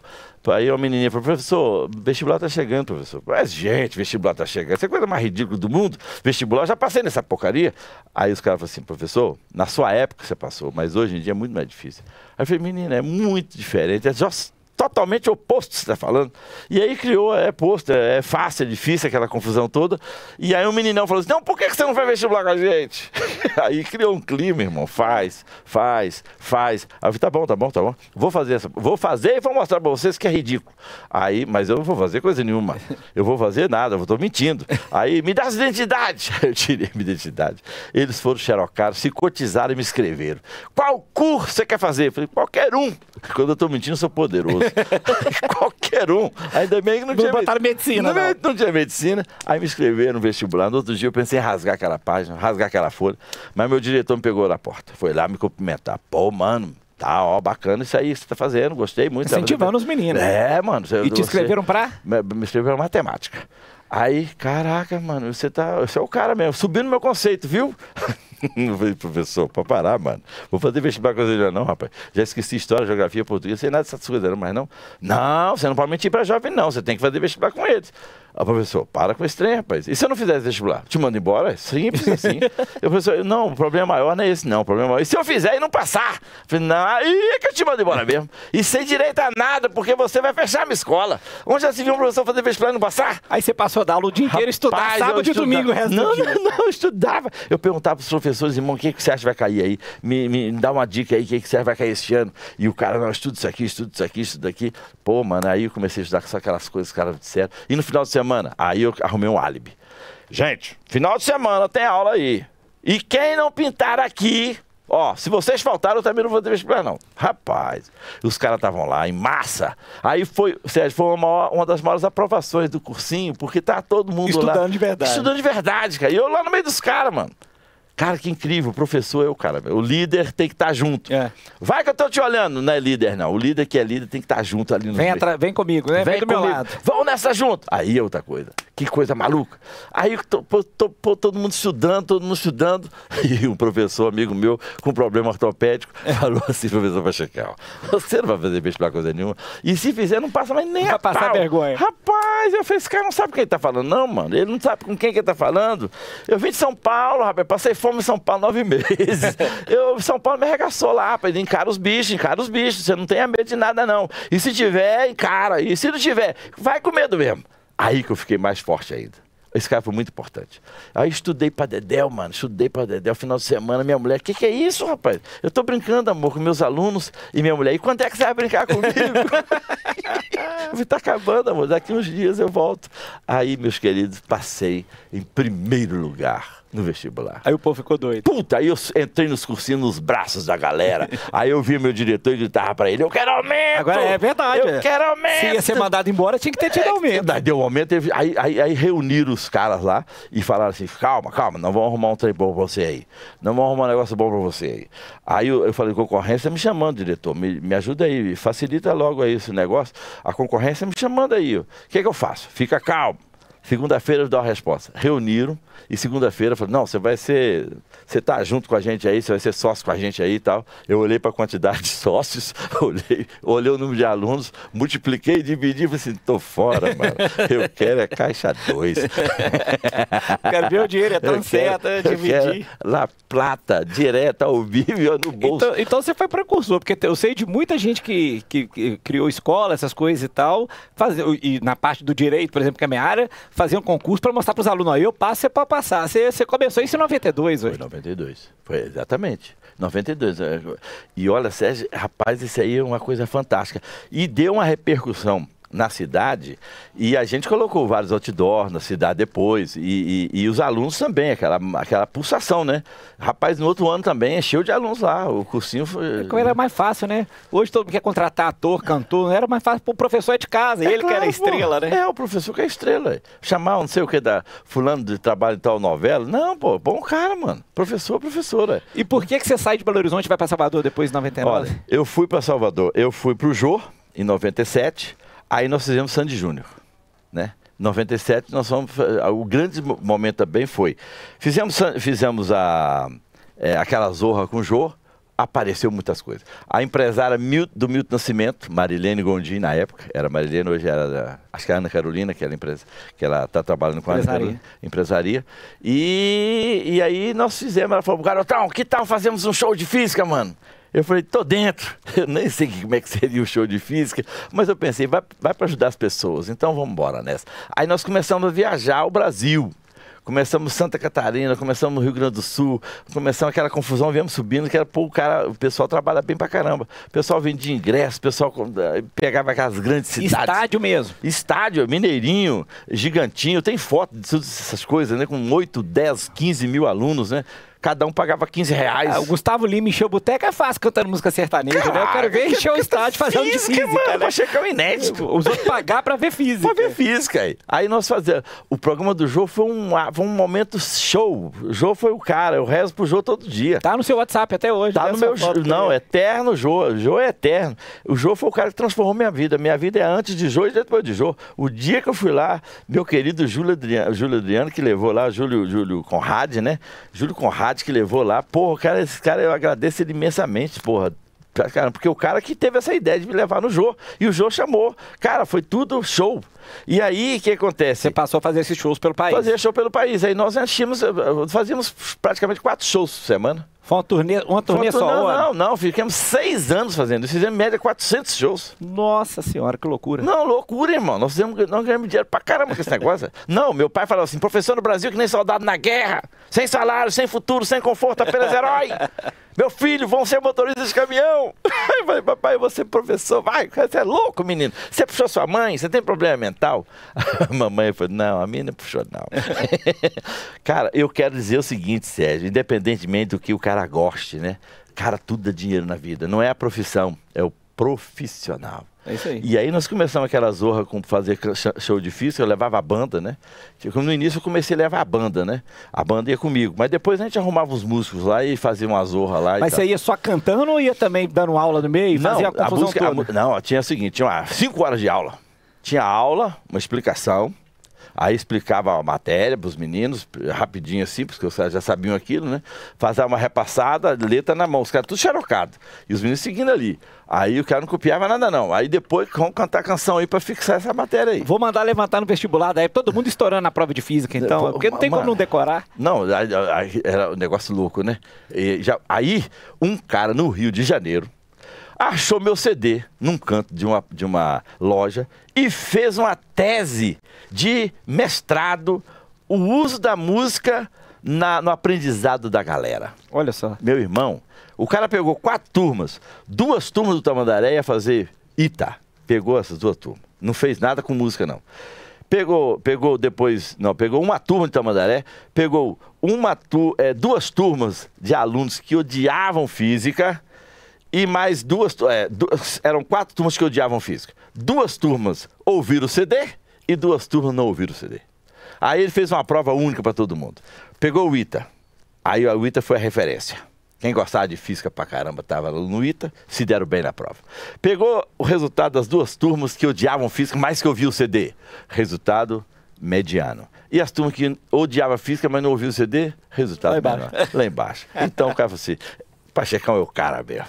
Aí uma menininha falou, professor, vestibular tá chegando, professor. Mas, gente, vestibular tá chegando. Isso é a coisa mais ridícula do mundo. Vestibular, já passei nessa porcaria. Aí os caras falaram assim, professor, na sua época você passou, mas hoje em dia é muito mais difícil. Aí eu falei, menina, é muito diferente. É just totalmente oposto que você está falando. E aí criou, é posto, é, é, fácil, é difícil, aquela confusão toda. E aí o um meninão falou assim, não, por que você não vai vestibular com a gente? aí criou um clima, irmão, faz, faz, faz. Aí eu falei, tá bom, tá bom, tá bom, vou fazer essa, vou fazer e vou mostrar para vocês que é ridículo. Aí, mas eu não vou fazer coisa nenhuma, eu vou fazer nada, eu estou mentindo. Aí, me dá as identidades. eu tirei minha identidade. Eles foram xerocar, se cotizaram e me escreveram. Qual curso você quer fazer? Eu falei, qualquer um. Quando eu estou mentindo, eu sou poderoso. Qualquer um. Ainda bem que não, não tinha. Botaram medicina. Não, não. não tinha medicina. Aí me inscreveram no vestibular. No outro dia eu pensei em rasgar aquela página, rasgar aquela folha. Mas meu diretor me pegou na porta. Foi lá me cumprimentar. Pô, mano, Tá, ó, bacana isso aí que você tá fazendo, gostei muito. Incentivando os meninos. É, mano. Você, e te escreveram pra? Me, me inscreveram matemática. Aí, caraca, mano, você tá. Você é o cara mesmo. subindo meu conceito, viu? não falei, professor, para parar, mano. Vou fazer vestibular com ele. Não, rapaz. Já esqueci história, geografia, português, sei nada dessas coisas, não, mas não. Não, você não pode mentir para jovem, não. Você tem que fazer vestibular com eles. A professora, para com esse trem, rapaz. E se eu não fizesse vestibular? Te mando embora? Simples assim. eu professor, não, o problema maior não é esse, não. O problema maior. É, e se eu fizer e não passar? Eu falei, não, aí é que eu te mando embora mesmo. E sem direito a nada, porque você vai fechar a minha escola. Onde já se viu um professor fazer vestibular e não passar? Aí você passou a dar aula o dia inteiro, estudar sábado e domingo, o resto não, do dia. Não, não, eu estudava. Eu perguntava pros professores, irmão, o que, é que você acha que vai cair aí? Me, me dá uma dica aí, o que, é que você acha que vai cair esse ano? E o cara, não, estuda isso aqui, estuda isso aqui, estuda aqui. Pô, mano, aí eu comecei a estudar com aquelas coisas que os caras disseram. E no final de semana, semana. Aí eu arrumei um álibi. Gente, final de semana tem aula aí. E quem não pintar aqui, Ó, se vocês faltaram, eu também não vou ter explicar não. Rapaz, os caras estavam lá em massa. Aí foi, Sérgio, foi uma, maior, uma das maiores aprovações do cursinho, porque tá todo mundo Estudando lá. Estudando de verdade. Estudando de verdade, cara. E eu lá no meio dos caras, mano. Cara, que incrível, o professor é o cara. O líder tem que estar tá junto. É. Vai que eu tô te olhando. Não é líder, não. O líder que é líder tem que estar tá junto ali no vem, atra... vem comigo, né? Vem, vem do comigo. meu lado. Vamos nessa junto. Aí é outra coisa. Que coisa maluca. Aí tô, tô, tô, todo mundo estudando, todo mundo estudando. E um professor, amigo meu, com problema ortopédico, é. falou assim, professor Pachecal, você não vai fazer vestibular coisa nenhuma. E se fizer, não passa mais nem a Vai pau. passar vergonha. Rapaz, eu falei, esse cara não sabe com quem ele tá falando. Não, mano. Ele não sabe com quem que ele tá falando. Eu vim de São Paulo, rapaz, passei fome fomos em São Paulo nove meses. eu, São Paulo me arregaçou lá, rapaz. Encara os bichos, encara os bichos. Você não tenha medo de nada, não. E se tiver, encara. E se não tiver, vai com medo mesmo. Aí que eu fiquei mais forte ainda. Esse cara foi muito importante. Aí estudei pra Dedéu, mano. Estudei pra Dedéu. Final de semana, minha mulher, o que, que é isso, rapaz? Eu tô brincando, amor, com meus alunos e minha mulher. E quando é que você vai brincar comigo? tá acabando, amor. Daqui uns dias eu volto. Aí, meus queridos, passei em primeiro lugar no vestibular. Aí o povo ficou doido. Puta, aí eu entrei nos cursinhos nos braços da galera. aí eu vi meu diretor e gritava pra ele: Eu quero aumento! Agora é verdade. Eu é. quero aumento! Se ia ser mandado embora, tinha que ter tido é, aumento. É, deu um aumento, aí, aí, aí reuniram os caras lá e falaram assim: Calma, calma, não vamos arrumar um trem bom pra você aí. Não vamos arrumar um negócio bom pra você aí. Aí eu, eu falei: Concorrência me chamando, diretor, me, me ajuda aí, facilita logo aí esse negócio. A concorrência me chamando aí. O que, que eu faço? Fica calmo Segunda-feira eu dou a resposta. Reuniram e segunda-feira falou: "Não, você vai ser, você tá junto com a gente aí, você vai ser sócio com a gente aí e tal". Eu olhei para a quantidade de sócios, olhei, olhei o número de alunos, multipliquei, dividi, falei assim: "Tô fora, mano. Eu quero é caixa 2". quero ver o dinheiro é tão certo, é dividir. La Plata, direto ao vivo no bolso. Então, então, você foi precursor, porque eu sei de muita gente que, que, que criou escola, essas coisas e tal, faz, e na parte do direito, por exemplo, que é a minha área, fazer um concurso para mostrar para os alunos, ó, eu passo, você pode passar. Você, você começou isso em 92, hoje. Foi 92, foi exatamente. 92. É, e olha, Sérgio, rapaz, isso aí é uma coisa fantástica. E deu uma repercussão na cidade e a gente colocou vários outdoors na cidade depois e, e, e, os alunos também, aquela, aquela pulsação, né? Rapaz, no outro ano também encheu de alunos lá, o cursinho foi... É como era mais fácil, né? Hoje todo mundo quer contratar ator, cantor, né? era mais fácil pro professor é de casa, é ele claro, que era estrela, pô. né? É, o professor que é estrela. Chamar não sei o que da fulano de trabalho e tal novela, não, pô, bom cara, mano. Professor, professora. E por que que você sai de Belo Horizonte e vai para Salvador depois de 99? Olha, eu fui para Salvador, eu fui pro Jô em 97 Aí nós fizemos Sandy Júnior, né? 97 nós fomos, eh, o grande momento também foi, fizemos, fizemos a, é, aquela zorra com o Jô, apareceu muitas coisas. A empresária do Milton Nascimento, Marilene Gondim, na época, era Marilene, hoje era, acho que era é Ana Carolina, que, era é empresa, que ela está trabalhando com empresaria. a Ana Carolina, empresaria. E, e aí nós fizemos, ela falou, garotão, que tal fazemos um show de física, mano? Eu falei, tô dentro. Eu nem sei como é que seria o show de física, mas eu pensei, vai, vai para ajudar as pessoas, então vamos embora nessa. Aí nós começamos a viajar ao Brasil. Começamos Santa Catarina, começamos Rio Grande do Sul, começamos aquela confusão, viemos subindo, que era pô, o cara, o pessoal trabalha bem pra caramba. O pessoal vendia ingresso, o pessoal eh, pegava aquelas grandes cidades. Estádio mesmo. Estádio, mineirinho, gigantinho, tem foto de todas essas coisas, né? Com 8, 10, 15 mil alunos, né? cada um pagava 15 reais. Ah, o Gustavo Lima encheu boteca é fácil cantando música sertaneja, Caraca, né? Eu quero ver encher o estádio fazendo de física, mano, né? Vou checar o inédito. Os outros pagar pra ver física. pra ver física. Aí, nós fazíamos... O programa do Jô foi um, ah, foi um momento show. O Jô foi o cara, eu rezo pro Jô todo dia. Tá no seu WhatsApp até hoje. Tá né? no meu... Não, é eterno Jô. O Jô é eterno. O Jô foi o cara que transformou minha vida. Minha vida é antes de Jô e depois de Jô. O dia que eu fui lá, meu querido Júlio Adriano, Júlio Adriano que levou lá, Júlio, Júlio Conrad, né? Júlio Conrad rádio que levou lá. Porra, cara, esse cara eu agradeço ele imensamente, porra. Cara, porque o cara que teve essa ideia de me levar no Jô. E o Jô chamou. Cara, foi tudo show. E aí, o que acontece? Você passou a fazer esses shows pelo país. Fazer show pelo país. Aí nós enchíamos, eh, eh, fazíamos praticamente quatro shows por semana. Foi uma turnê, uma turnê só? Não, não, não. Ficamos seis anos fazendo. Fizemos em média 400 shows. Nossa senhora, que loucura. Não, loucura, irmão. Nós, fizemos, nós ganhamos dinheiro pra caramba com esse negócio. não, meu pai falava assim, professor no Brasil que nem soldado na guerra. Sem salário, sem futuro, sem conforto, apenas herói. Meu filho, vão ser motoristas de caminhão. Eu falei, papai, eu vou ser professor. Vai, você é louco, menino. Você puxou sua mãe, você tem problema mental? A mamãe falou, não, a minha não puxou, não. cara, eu quero dizer o seguinte, Sérgio, independentemente do que o cara goste, né? Cara, tudo dá dinheiro na vida. Não é a profissão, é o profissional. É isso aí. E aí nós começamos aquela zorra com fazer show difícil, eu levava a banda, né? Tipo, no início eu comecei a levar a banda, né? A banda ia comigo. Mas depois a gente arrumava os músicos lá e fazia uma zorra lá. Mas você ia só cantando ou ia também dando aula no meio? Não, fazia a confusão a música, a, não, tinha o seguinte, tinha uma, cinco horas de aula. Tinha aula, uma explicação Aí explicava a matéria para os meninos, rapidinho assim, porque os caras já sabiam aquilo, né? Fazia uma repassada, letra na mão, os caras tudo xerocado. E os meninos seguindo ali. Aí o cara não copiava nada, não. Aí depois vamos cantar canção aí para fixar essa matéria aí. Vou mandar levantar no vestibular, daí todo mundo estourando a prova de física, é, então. Pô, porque não tem uma, como não decorar. Não, aí, aí, era um negócio louco, né? E já, aí, um cara no Rio de Janeiro, achou meu CD num canto de uma, de uma loja e fez uma tese de mestrado, o uso da música na, no aprendizado da galera. Olha só. Meu irmão, o cara pegou quatro turmas, duas turmas do Tamandaré ia fazer Ita. Pegou essas duas turmas. Não fez nada com música, não. Pegou, pegou depois, não, pegou uma turma de Tamandaré, pegou uma tu, é, duas turmas de alunos que odiavam física e mais duas, é, duas, Eram quatro turmas que odiavam física. Duas turmas ouviram o CD e duas turmas não ouviram o CD. Aí ele fez uma prova única para todo mundo. Pegou o ITA. Aí o ITA foi a referência. Quem gostava de física pra caramba estava no ITA, se deram bem na prova. Pegou o resultado das duas turmas que odiavam física mais que ouviam o CD. Resultado mediano. E as turmas que odiavam física, mas não ouviam o CD, resultado lá Embaixo. Lá embaixo. Então, o cara falou assim, Pachecão é o cara mesmo.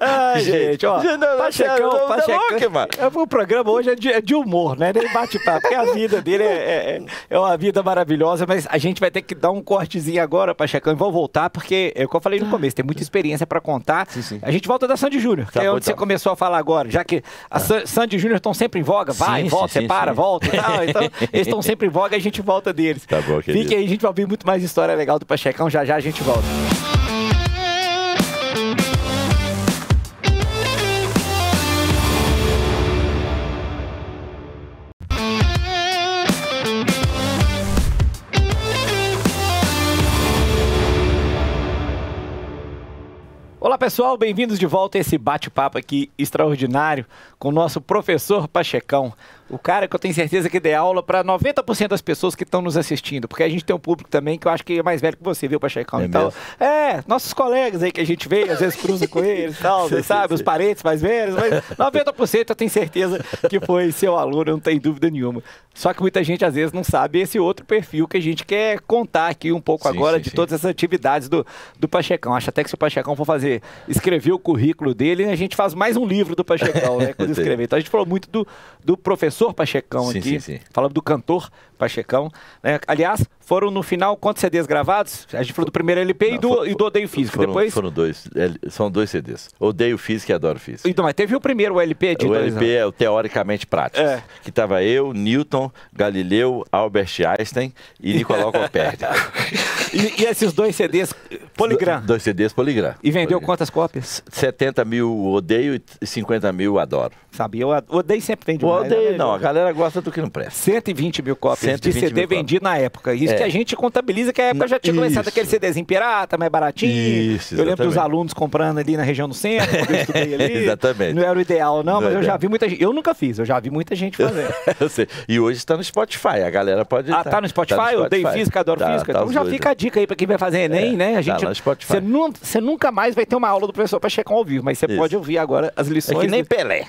Ai, gente, ó. Não, Pachecão, não, Pachecão. Não, não, é, o programa hoje é de, é de humor, né? Nem bate-papo, porque a vida dele é, é, é, é, uma vida maravilhosa, mas a gente vai ter que dar um cortezinho agora, Pachecão, e vão voltar, porque, é o que eu falei no ah. começo, tem muita experiência para contar. Sim, sim. A gente volta da Sandy Júnior, que tá é onde bom, você tá. começou a falar agora, já que a ah. Sandy Júnior estão sempre em voga, vai, sim, volta, separa, volta e tal. Então, eles estão sempre em voga e a gente volta deles. Tá bom, querido. aí, a gente vai ouvir muito mais história legal do Pachecão, já já a gente volta. Olá pessoal, bem-vindos de volta a esse bate-papo aqui extraordinário com o nosso professor Pachecão, o cara que eu tenho certeza que dê aula para 90% das pessoas que estão nos assistindo, porque a gente tem um público também que eu acho que é mais velho que você, viu, Pachecão é então É, nossos colegas aí que a gente vê, às vezes cruza com eles e tal, você sabe? Sim. Os parentes mais velhos, mas 90% eu tenho certeza que foi seu aluno, não tem dúvida nenhuma. Só que muita gente às vezes não sabe esse outro perfil que a gente quer contar aqui um pouco sim, agora de todas essas atividades do, do Pachecão. Acho até que se o Pachecão for fazer, escrever o currículo dele, a gente faz mais um livro do Pachecão, né? Quando escrever. Então a gente falou muito do, do professor professor Pachecão sim, aqui, sim, sim. falando do cantor Pachecão. Né? Aliás, foram no final quantos CDs gravados? A gente falou do primeiro LP não, e, do, e do Odeio Físico. Foram, Depois... foram dois. São dois CDs. Odeio Físico e Adoro Físico. Então, mas teve o primeiro, o LP de O dois, LP não. é o Teoricamente Prático. É. Que tava eu, Newton, Galileu, Albert Einstein e Nicolau Copérnico. e, e, esses dois CDs Poligram? Do, dois CDs Poligram. E vendeu Poligram. quantas cópias? 70 mil Odeio e 50 mil Adoro. Sabia? Eu odeio sempre vende mais. Né? Odeio não, a galera gosta do que não presta. 120 mil cópias 120 de CD vendido na época. Isso é que a é. gente contabiliza que a época já tinha Isso. começado aquele CDzinho pirata, mais baratinho. Isso, eu lembro dos alunos comprando ali na região do centro, quando eu estudei ali. exatamente. Não era o ideal, não, não mas é eu já vi muita gente. Eu nunca fiz, eu já vi muita gente fazer. eu sei. E hoje está no Spotify, a galera pode. Ah, tá, tá no Spotify? Tá no Spotify. Eu dei física, adoro tá, física. Tá então já dois, fica a né? dica aí para quem vai fazer Enem, é, né? A tá gente. Tá no Spotify. Você, nu você nunca mais vai ter uma aula do professor para checar ao vivo, mas você Isso. pode ouvir agora as lições. É que nem do... Pelé.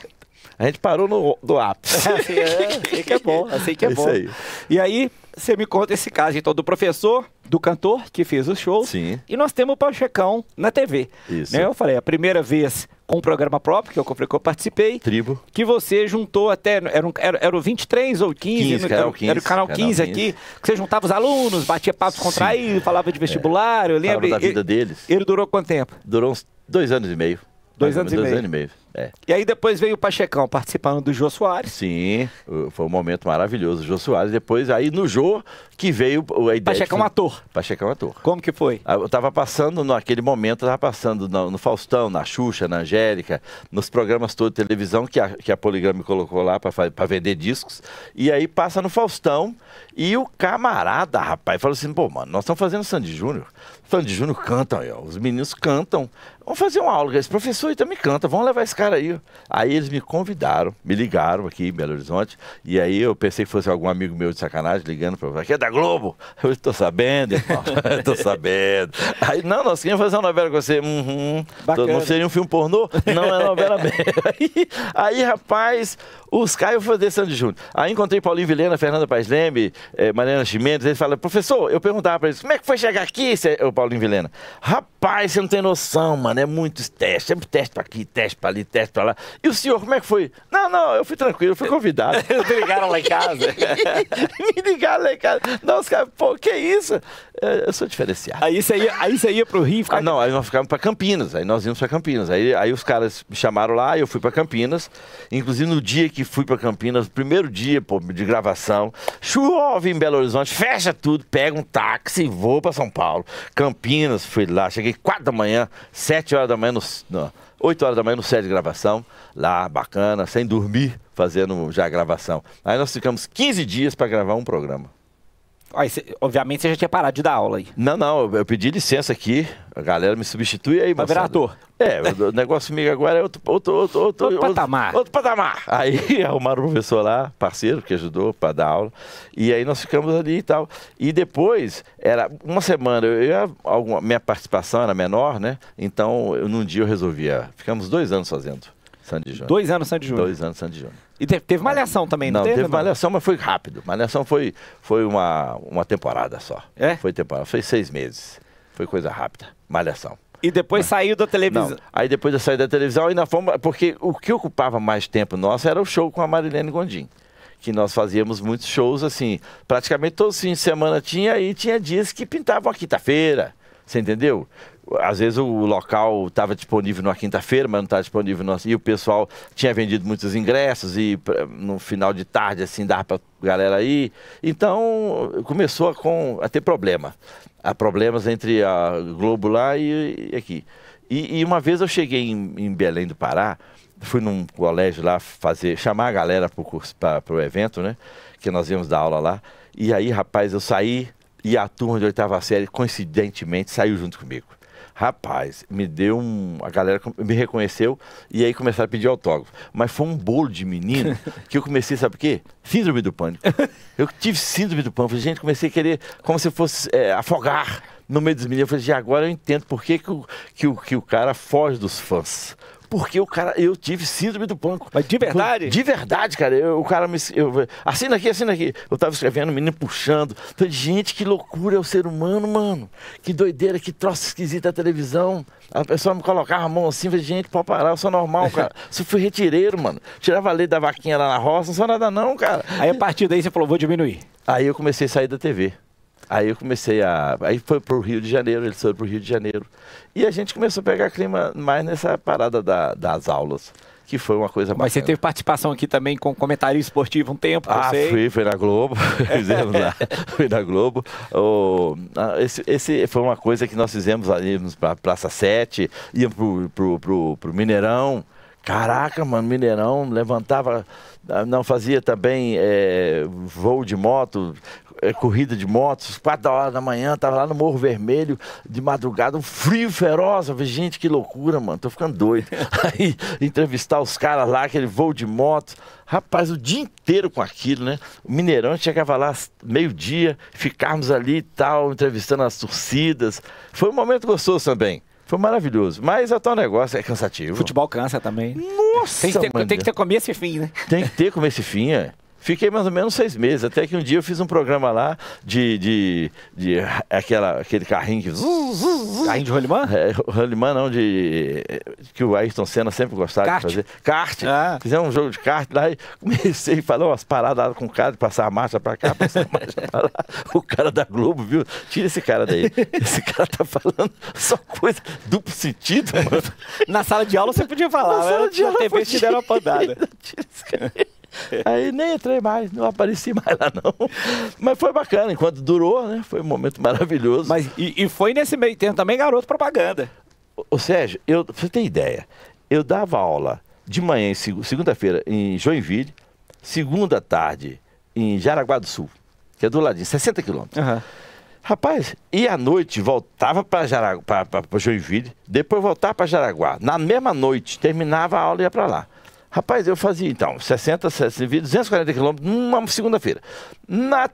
A gente parou no, do ápice. É, assim, é, é, é assim que é bom, assim que é, é bom. Aí. E aí, você me conta esse caso então do professor, do cantor que fez o show. Sim. E nós temos o Pachecão na TV. Isso. Né? Eu falei, a primeira vez com um programa próprio, que eu, que eu participei. Tribo. Que você juntou até. Era, um, era, era o 23 ou 15, 15, no, era, 15 era, o canal 15, 15 aqui. Que você juntava os alunos, batia papo contraídos, falava de é. vestibular, é, eu lembro. Falava da vida ele, deles. Ele durou quanto tempo? Durou uns dois anos e meio. Dois anos, dois anos e meio. É. e aí depois veio o Pachecão participando do Jô Soares. Sim, foi um momento maravilhoso. O Jô Soares, depois aí no Jô que veio a ideia. Pachecão de... ator. Pachecão ator. Como que foi? Ah, eu tava passando, naquele momento, estava tava passando no, no Faustão, na Xuxa, na Angélica, nos programas todos de televisão que a, que a Poligrama colocou lá para vender discos. E aí passa no Faustão e o camarada, rapaz, falou assim: pô, mano, nós estamos fazendo Sandy Júnior. Sandy Júnior canta, ó, os meninos cantam. Vamos fazer uma aula. Esse professor então também canta, vamos levar esse cara aí. Aí eles me convidaram, me ligaram aqui em Belo Horizonte. E aí eu pensei que fosse algum amigo meu de sacanagem ligando para o Aqui é da Globo? Eu estou sabendo, irmão. Estou sabendo. Aí, não, nós queríamos fazer uma novela com você. Uhum. Não seria um filme pornô? Não é novela mesmo. Aí, aí, rapaz, os Caio Santos junto. Aí encontrei Paulinho Vilena, Fernanda Paes Leme, eh, Mariana Chimenez. Eles falam, professor, eu perguntava para eles, como é que foi chegar aqui, o é, Paulinho Vilena? Rapaz, você não tem noção, mano. É muitos testes. Sempre teste para aqui, teste para ali, teste para lá. E o senhor, como é que foi? Não, não, eu fui tranquilo, eu fui convidado. me ligaram lá em casa. Me ligaram lá em casa. Não, os caras, pô, que isso? É, eu sou diferenciado. Aí você ia, aí você ia pro Rio? Ficar... Ah, não, aí nós ficamos para Campinas. Aí nós íamos para Campinas. Aí, aí os caras me chamaram lá, e eu fui para Campinas. Inclusive no dia que que fui para Campinas, primeiro dia pô, de gravação, chove em Belo Horizonte, fecha tudo, pega um táxi e vou para São Paulo. Campinas, fui lá, cheguei 4 da manhã, 7 horas da manhã, no, não, 8 horas da manhã no set de gravação, lá, bacana, sem dormir, fazendo já a gravação. Aí nós ficamos 15 dias para gravar um programa. Aí, cê, obviamente você já tinha parado de dar aula aí. Não, não, eu, eu pedi licença aqui, a galera me substitui aí, mas. virar ator. É, o negócio comigo agora é outro, outro, outro, outro, outro patamar. Outro patamar. Aí arrumaram o professor lá, parceiro, que ajudou para dar aula. E aí nós ficamos ali e tal. E depois, era uma semana, eu, eu, alguma, minha participação era menor, né? Então, eu, num dia eu resolvia. Ficamos dois anos fazendo Sandy Júnior. Dois anos Sandy Júnior. Dois anos Sandy Júnior. E teve, teve malhação também, não, não teve? teve malhação, mas foi rápido. Malhação foi, foi uma, uma temporada só. É? Foi temporada, foi seis meses. Foi coisa rápida. Malhação. E depois mas, saiu da televisão. Não. Aí depois eu saí da televisão e nós forma Porque o que ocupava mais tempo nosso era o show com a Marilene Gondim. Que nós fazíamos muitos shows assim. Praticamente todos os fins de semana tinha e tinha dias que pintavam a quinta-feira. Você entendeu? às vezes o local estava disponível na quinta-feira, mas não estava disponível no... E o pessoal tinha vendido muitos ingressos e no final de tarde, assim, dava para galera ir. Então, começou a, com, a ter problema. Há problemas entre a Globo lá e, e aqui. E, e, uma vez eu cheguei em, em, Belém do Pará, fui num colégio lá fazer, chamar a galera para o evento, né? Que nós íamos dar aula lá. E aí, rapaz, eu saí e a turma de oitava série, coincidentemente, saiu junto comigo. Rapaz, me deu um. A galera me reconheceu e aí começaram a pedir autógrafo. Mas foi um bolo de menino que eu comecei, sabe o quê? Síndrome do pânico. Eu tive síndrome do pânico. Gente, comecei a querer, como se fosse é, afogar no meio dos meninos. Eu falei, agora eu entendo por que, que, o, que, que o cara foge dos fãs porque o cara, eu tive síndrome do pânico. Mas de verdade? De verdade, cara. Eu, o cara me. Eu, assina aqui, assina aqui. Eu tava escrevendo, o menino puxando. Falei, gente, que loucura é o ser humano, mano. Que doideira, que troço esquisito a televisão. A pessoa me colocava a mão assim, falei, gente, pode parar, eu sou normal, cara. Só fui retireiro, mano. Tirava a lei da vaquinha lá na roça, não sou nada, não, cara. Aí a partir daí você falou, vou diminuir. Aí eu comecei a sair da TV. Aí eu comecei a. Aí foi pro Rio de Janeiro, ele foi pro Rio de Janeiro. E a gente começou a pegar clima mais nessa parada da, das aulas que foi uma coisa bacana. Mas você teve participação aqui também com comentário esportivo um tempo, ah, sei. fui, foi na Globo, fizemos lá, foi na Globo. Oh, esse, esse foi uma coisa que nós fizemos ali pra Praça 7, íamos pro, pro, pro, pro Mineirão, Caraca, mano, Mineirão levantava, não fazia também é, voo de moto, é, corrida de motos, quatro horas da manhã, tava lá no Morro Vermelho, de madrugada, um frio feroz. Eu falei, gente, que loucura, mano, tô ficando doido. Aí entrevistar os caras lá, aquele voo de moto. Rapaz, o dia inteiro com aquilo, né? O Mineirão chegava lá meio-dia, ficarmos ali e tal, entrevistando as torcidas. Foi um momento gostoso também. Foi maravilhoso. Mas é tal negócio, é cansativo. Futebol cansa também. Nossa! Tem que ter, tem que ter começo e fim, né? Tem que ter começo e fim, é. Fiquei mais ou menos seis meses, até que um dia eu fiz um programa lá de, de, de aquela, aquele carrinho que... Carrinho de rolimã? É, rolimã não, de... que o Ayrton Senna sempre gostava kart. de fazer. Kart! Ah. Fizemos um jogo de kart lá e comecei a falar umas paradas com o cara, de passar a marcha pra cá, passar a marcha pra lá. O cara da Globo, viu? Tira esse cara daí. Esse cara tá falando só coisa duplo sentido, mano. Na sala de aula você podia falar, Na né? sala de aula TV te deram uma pandada. Tira esse cara Aí nem entrei mais, não apareci mais lá não. Mas foi bacana, enquanto durou, né? Foi um momento maravilhoso. Mas e, e foi nesse meio tempo também garoto propaganda. Ô Sérgio, eu, pra você tem ideia, eu dava aula de manhã, segunda-feira, em Joinville, segunda tarde em Jaraguá do Sul, que é do ladinho, 60 quilômetros. Rapaz, e à noite voltava para Jaraguá, para Joinville, depois voltava para Jaraguá. Na mesma noite terminava a aula e ia para lá. Rapaz, eu fazia então 60, 60 240 quilômetros numa segunda-feira. Na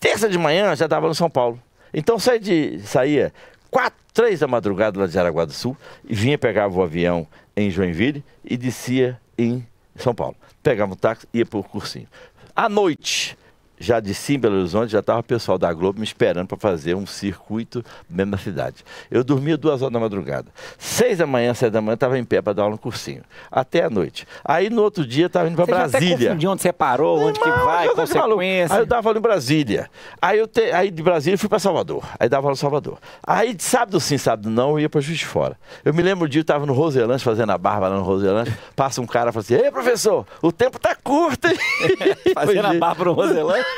terça de manhã já estava no São Paulo. Então saí de, saía 4, 3 da madrugada lá de Jaraguá do Sul e vinha, pegava o avião em Joinville e descia em São Paulo. Pegava um táxi e ia para o cursinho. À noite, já de sim Belo Horizonte, já estava o pessoal da Globo me esperando para fazer um circuito mesmo na cidade. Eu dormia duas horas da madrugada. Seis da manhã, sete da manhã, estava em pé para dar aula no cursinho. Até a noite. Aí no outro dia estava indo para Brasília. de onde você parou, onde que vai, consequência. Aí eu dava aula em Brasília. Aí, eu te... Aí de Brasília fui para Salvador. Aí dava aula em Salvador. Aí de sábado sim, sábado não, eu ia para Juiz de Fora. Eu me lembro um dia, eu estava no Roselândia, fazendo a barba lá no Roselândia. Passa um cara e fala assim, Ei, professor, o tempo tá curto, hein? fazendo a barba no Roselândia?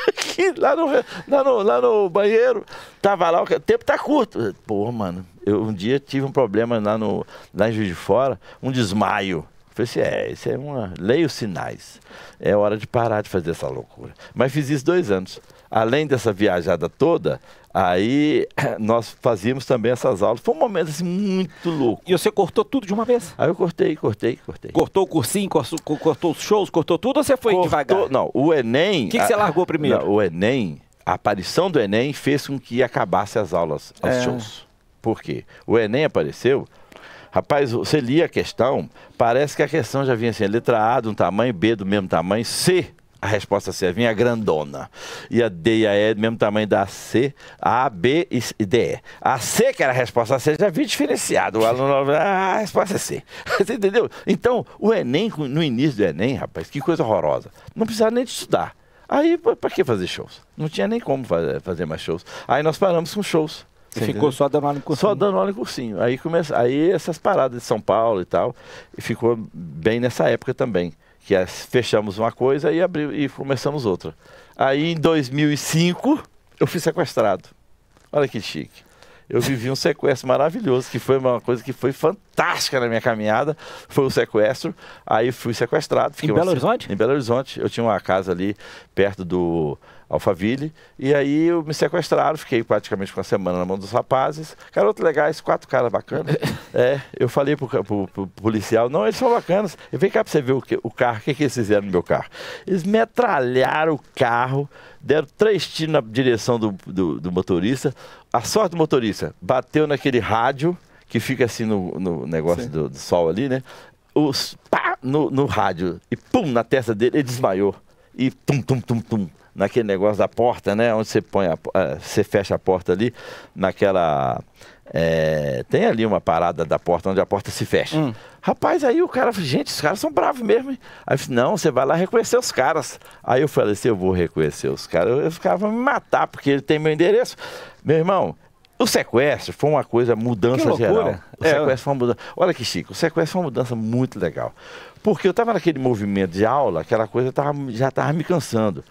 lá, no, lá, no, lá no banheiro. Tava lá, o tempo tá curto. Pô, mano, eu um dia tive um problema lá, no, lá em Juiz de Fora, um desmaio. falei assim, é, isso é uma. Leia os sinais. É hora de parar de fazer essa loucura. Mas fiz isso dois anos além dessa viajada toda, aí nós fazíamos também essas aulas. Foi um momento assim, muito louco. E você cortou tudo de uma vez? Aí eu cortei, cortei, cortei. Cortou o cursinho, cortou, os shows, cortou tudo ou você foi cortou, devagar? Não, o Enem. O que, que, você largou primeiro? Não, o Enem, a aparição do Enem fez com que acabasse as aulas, os é. shows. Por quê? O Enem apareceu. Rapaz, você lia a questão, parece que a questão já vinha assim, é letra A de um tamanho, B do mesmo tamanho, C a resposta C, vinha é grandona. E a D e a E, do mesmo tamanho da C, A, B e D, A C, que era a resposta C, já vi diferenciado. O aluno, a resposta é C. Você entendeu? Então, o Enem, no início do Enem, rapaz, que coisa horrorosa. Não precisava nem de estudar. Aí, para que fazer shows? Não tinha nem como fazer, fazer mais shows. Aí nós paramos com shows. Você ficou entendeu? só dando aula em cursinho? Só dando aula em cursinho. Aí, começa, aí essas paradas de São Paulo e tal, e ficou bem nessa época também que é, fechamos uma coisa e, abri, e começamos outra. Aí em 2005 eu fui sequestrado. Olha que chique. Eu vivi um sequestro maravilhoso, que foi uma coisa que foi fantástica na minha caminhada. Foi o um sequestro. Aí fui sequestrado. Em Belo uma... Horizonte? Em Belo Horizonte. Eu tinha uma casa ali perto do Alphaville. E aí eu me sequestraram, fiquei praticamente uma semana na mão dos rapazes. Garoto legais, quatro caras bacanas. é, eu falei pro, pro, pro, policial, não, eles são bacanas. E vem cá pra você ver o, que, o carro, o que, que eles fizeram no meu carro. Eles metralharam o carro, deram três tiros na direção do, do, do motorista. A sorte do motorista bateu naquele rádio que fica assim no, no negócio do, do, sol ali, né? Os pá no, no rádio e pum na testa dele, ele desmaiou e tum, tum, tum, tum, naquele negócio da porta, né? Onde você põe a, é, você fecha a porta ali, naquela. É, tem ali uma parada da porta onde a porta se fecha. Hum. Rapaz, aí o cara falou, gente, os caras são bravos mesmo. Hein? Aí eu falei, não, você vai lá reconhecer os caras. Aí eu falei assim, eu vou reconhecer os caras. Os caras vão me matar, porque ele tem meu endereço. Meu irmão, o sequestro foi uma coisa, mudança geral. O é. sequestro foi uma mudança. Olha que chico, o sequestro foi uma mudança muito legal. Porque eu estava naquele movimento de aula, aquela coisa tava, já estava me cansando.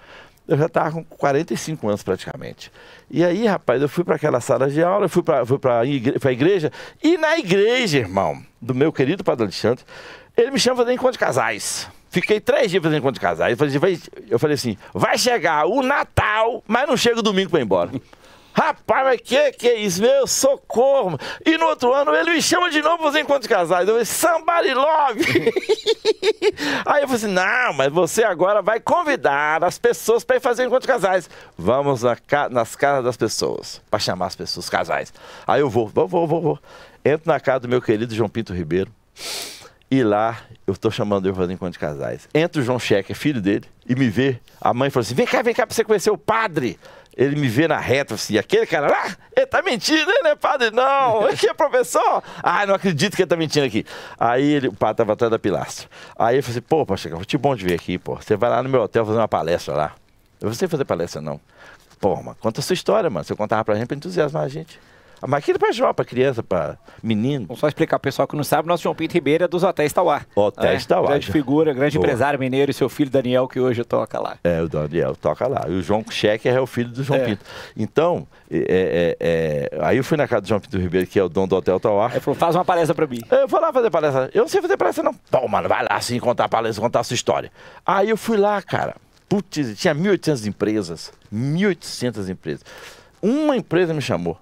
Eu já estava com 45 anos praticamente. E aí, rapaz, eu fui para aquela sala de aula, fui para fui a igre igreja. E na igreja, irmão, do meu querido Padre Alexandre, ele me chama para fazer encontro de casais. Fiquei três dias fazendo encontro de casais. Eu falei, assim, assim vai chegar o Natal, mas não chega o domingo para ir embora. Rapaz, mas que que é isso? Meu socorro! E no outro ano ele me chama de novo para os encontros casais. Eu falei, somebody love! Aí eu falei assim: não, mas você agora vai convidar as pessoas para ir fazer encontros casais. Vamos na, nas casas das pessoas, para chamar as pessoas casais. Aí eu vou, vou, vou, vou, vou. Entro na casa do meu querido João Pinto Ribeiro. E lá eu estou chamando eu fazer encontro de casais. Entra o João Cheque, é filho dele, e me vê. A mãe falou assim: vem cá, vem cá para você conhecer o padre ele me vê na reta, assim, aquele cara, ah, ele tá mentindo, ele é né, padre, não, aqui é professor. Ah, não acredito que ele tá mentindo aqui. Aí ele, o padre tava atrás da pilastra. Aí eu falei assim, pô, Pacheco, muito bom de ver aqui, pô. Você vai lá no meu hotel fazer uma palestra lá. Eu não sei fazer palestra, não. Pô, mano, conta a sua história, mano. Você contava pra gente pra entusiasmar a gente. A máquina para jovem, para criança, para menino. Vamos só explicar para o pessoal que não sabe, nosso João Pinto Ribeiro é dos Hotéis Tauá. Hotéis né? Tauá. Grande figura, grande Boa. empresário mineiro e seu filho Daniel, que hoje toca lá. É, o Daniel toca lá. E o João Cheque é o filho do João é. Pinto. Então, é é, é, é, aí eu fui na casa do João Pinto Ribeiro, que é o dono do Hotel Tauá. Ele falou, faz uma palestra para mim. Eu vou lá fazer palestra. Eu não sei fazer palestra não. Pô, mano, vai lá assim, contar a palestra, contar a sua história. Aí eu fui lá, cara. Putz, tinha 1.800 empresas. 1.800 empresas. Uma empresa me chamou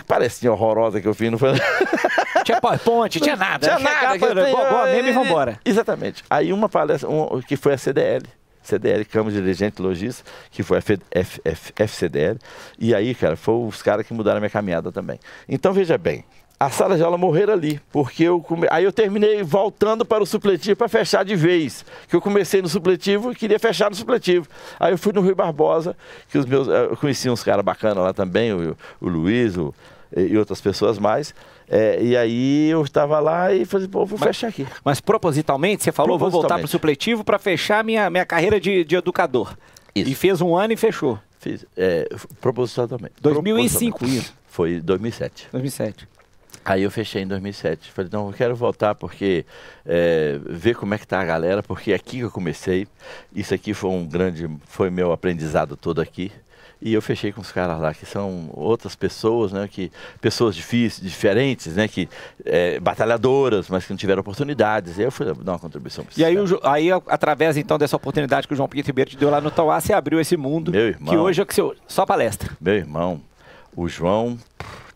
que parecia horrorosa que eu fiz, não foi? Tinha ponte, tinha nada. Tinha nada. Chegava, boa, bobó mesmo e vambora. Exatamente. Aí uma palestra, um, que foi a CDL. CDL, Câmara de Dirigente Logista, que foi a FCDL. E aí, cara, foram os caras que mudaram a minha caminhada também. Então, veja bem, a sala de aula morrer ali, porque eu come... aí eu terminei voltando para o supletivo para fechar de vez, que eu comecei no supletivo e queria fechar no supletivo. Aí eu fui no Rui Barbosa, que os meus eh, eu conheci uns caras bacanas lá também, o, o Luiz, o, e outras pessoas mais. É, e aí eu estava lá e falei, pô, vou mas, fechar aqui. Mas propositalmente, você falou, propositalmente. vou voltar para o supletivo para fechar minha, minha carreira de, de educador. Isso. E fez um ano e fechou. Fiz, é, propositalmente. 2005 isso. Foi 2007. 2007. Aí eu fechei em 2007. Falei, não, eu quero voltar porque é, ver como é que tá a galera, porque é aqui que eu comecei. Isso aqui foi um grande, foi meu aprendizado todo aqui. E eu fechei com os caras lá, que são outras pessoas, né? Que, pessoas difíceis, diferentes, né? Que, é, batalhadoras, mas que não tiveram oportunidades. E aí eu fui dar uma contribuição pra E aí, o, aí, através então dessa oportunidade que o João Pinto Ribeiro te deu lá no Tauá, você abriu esse mundo. Meu irmão. Que hoje é que seu, só palestra. Meu irmão, o João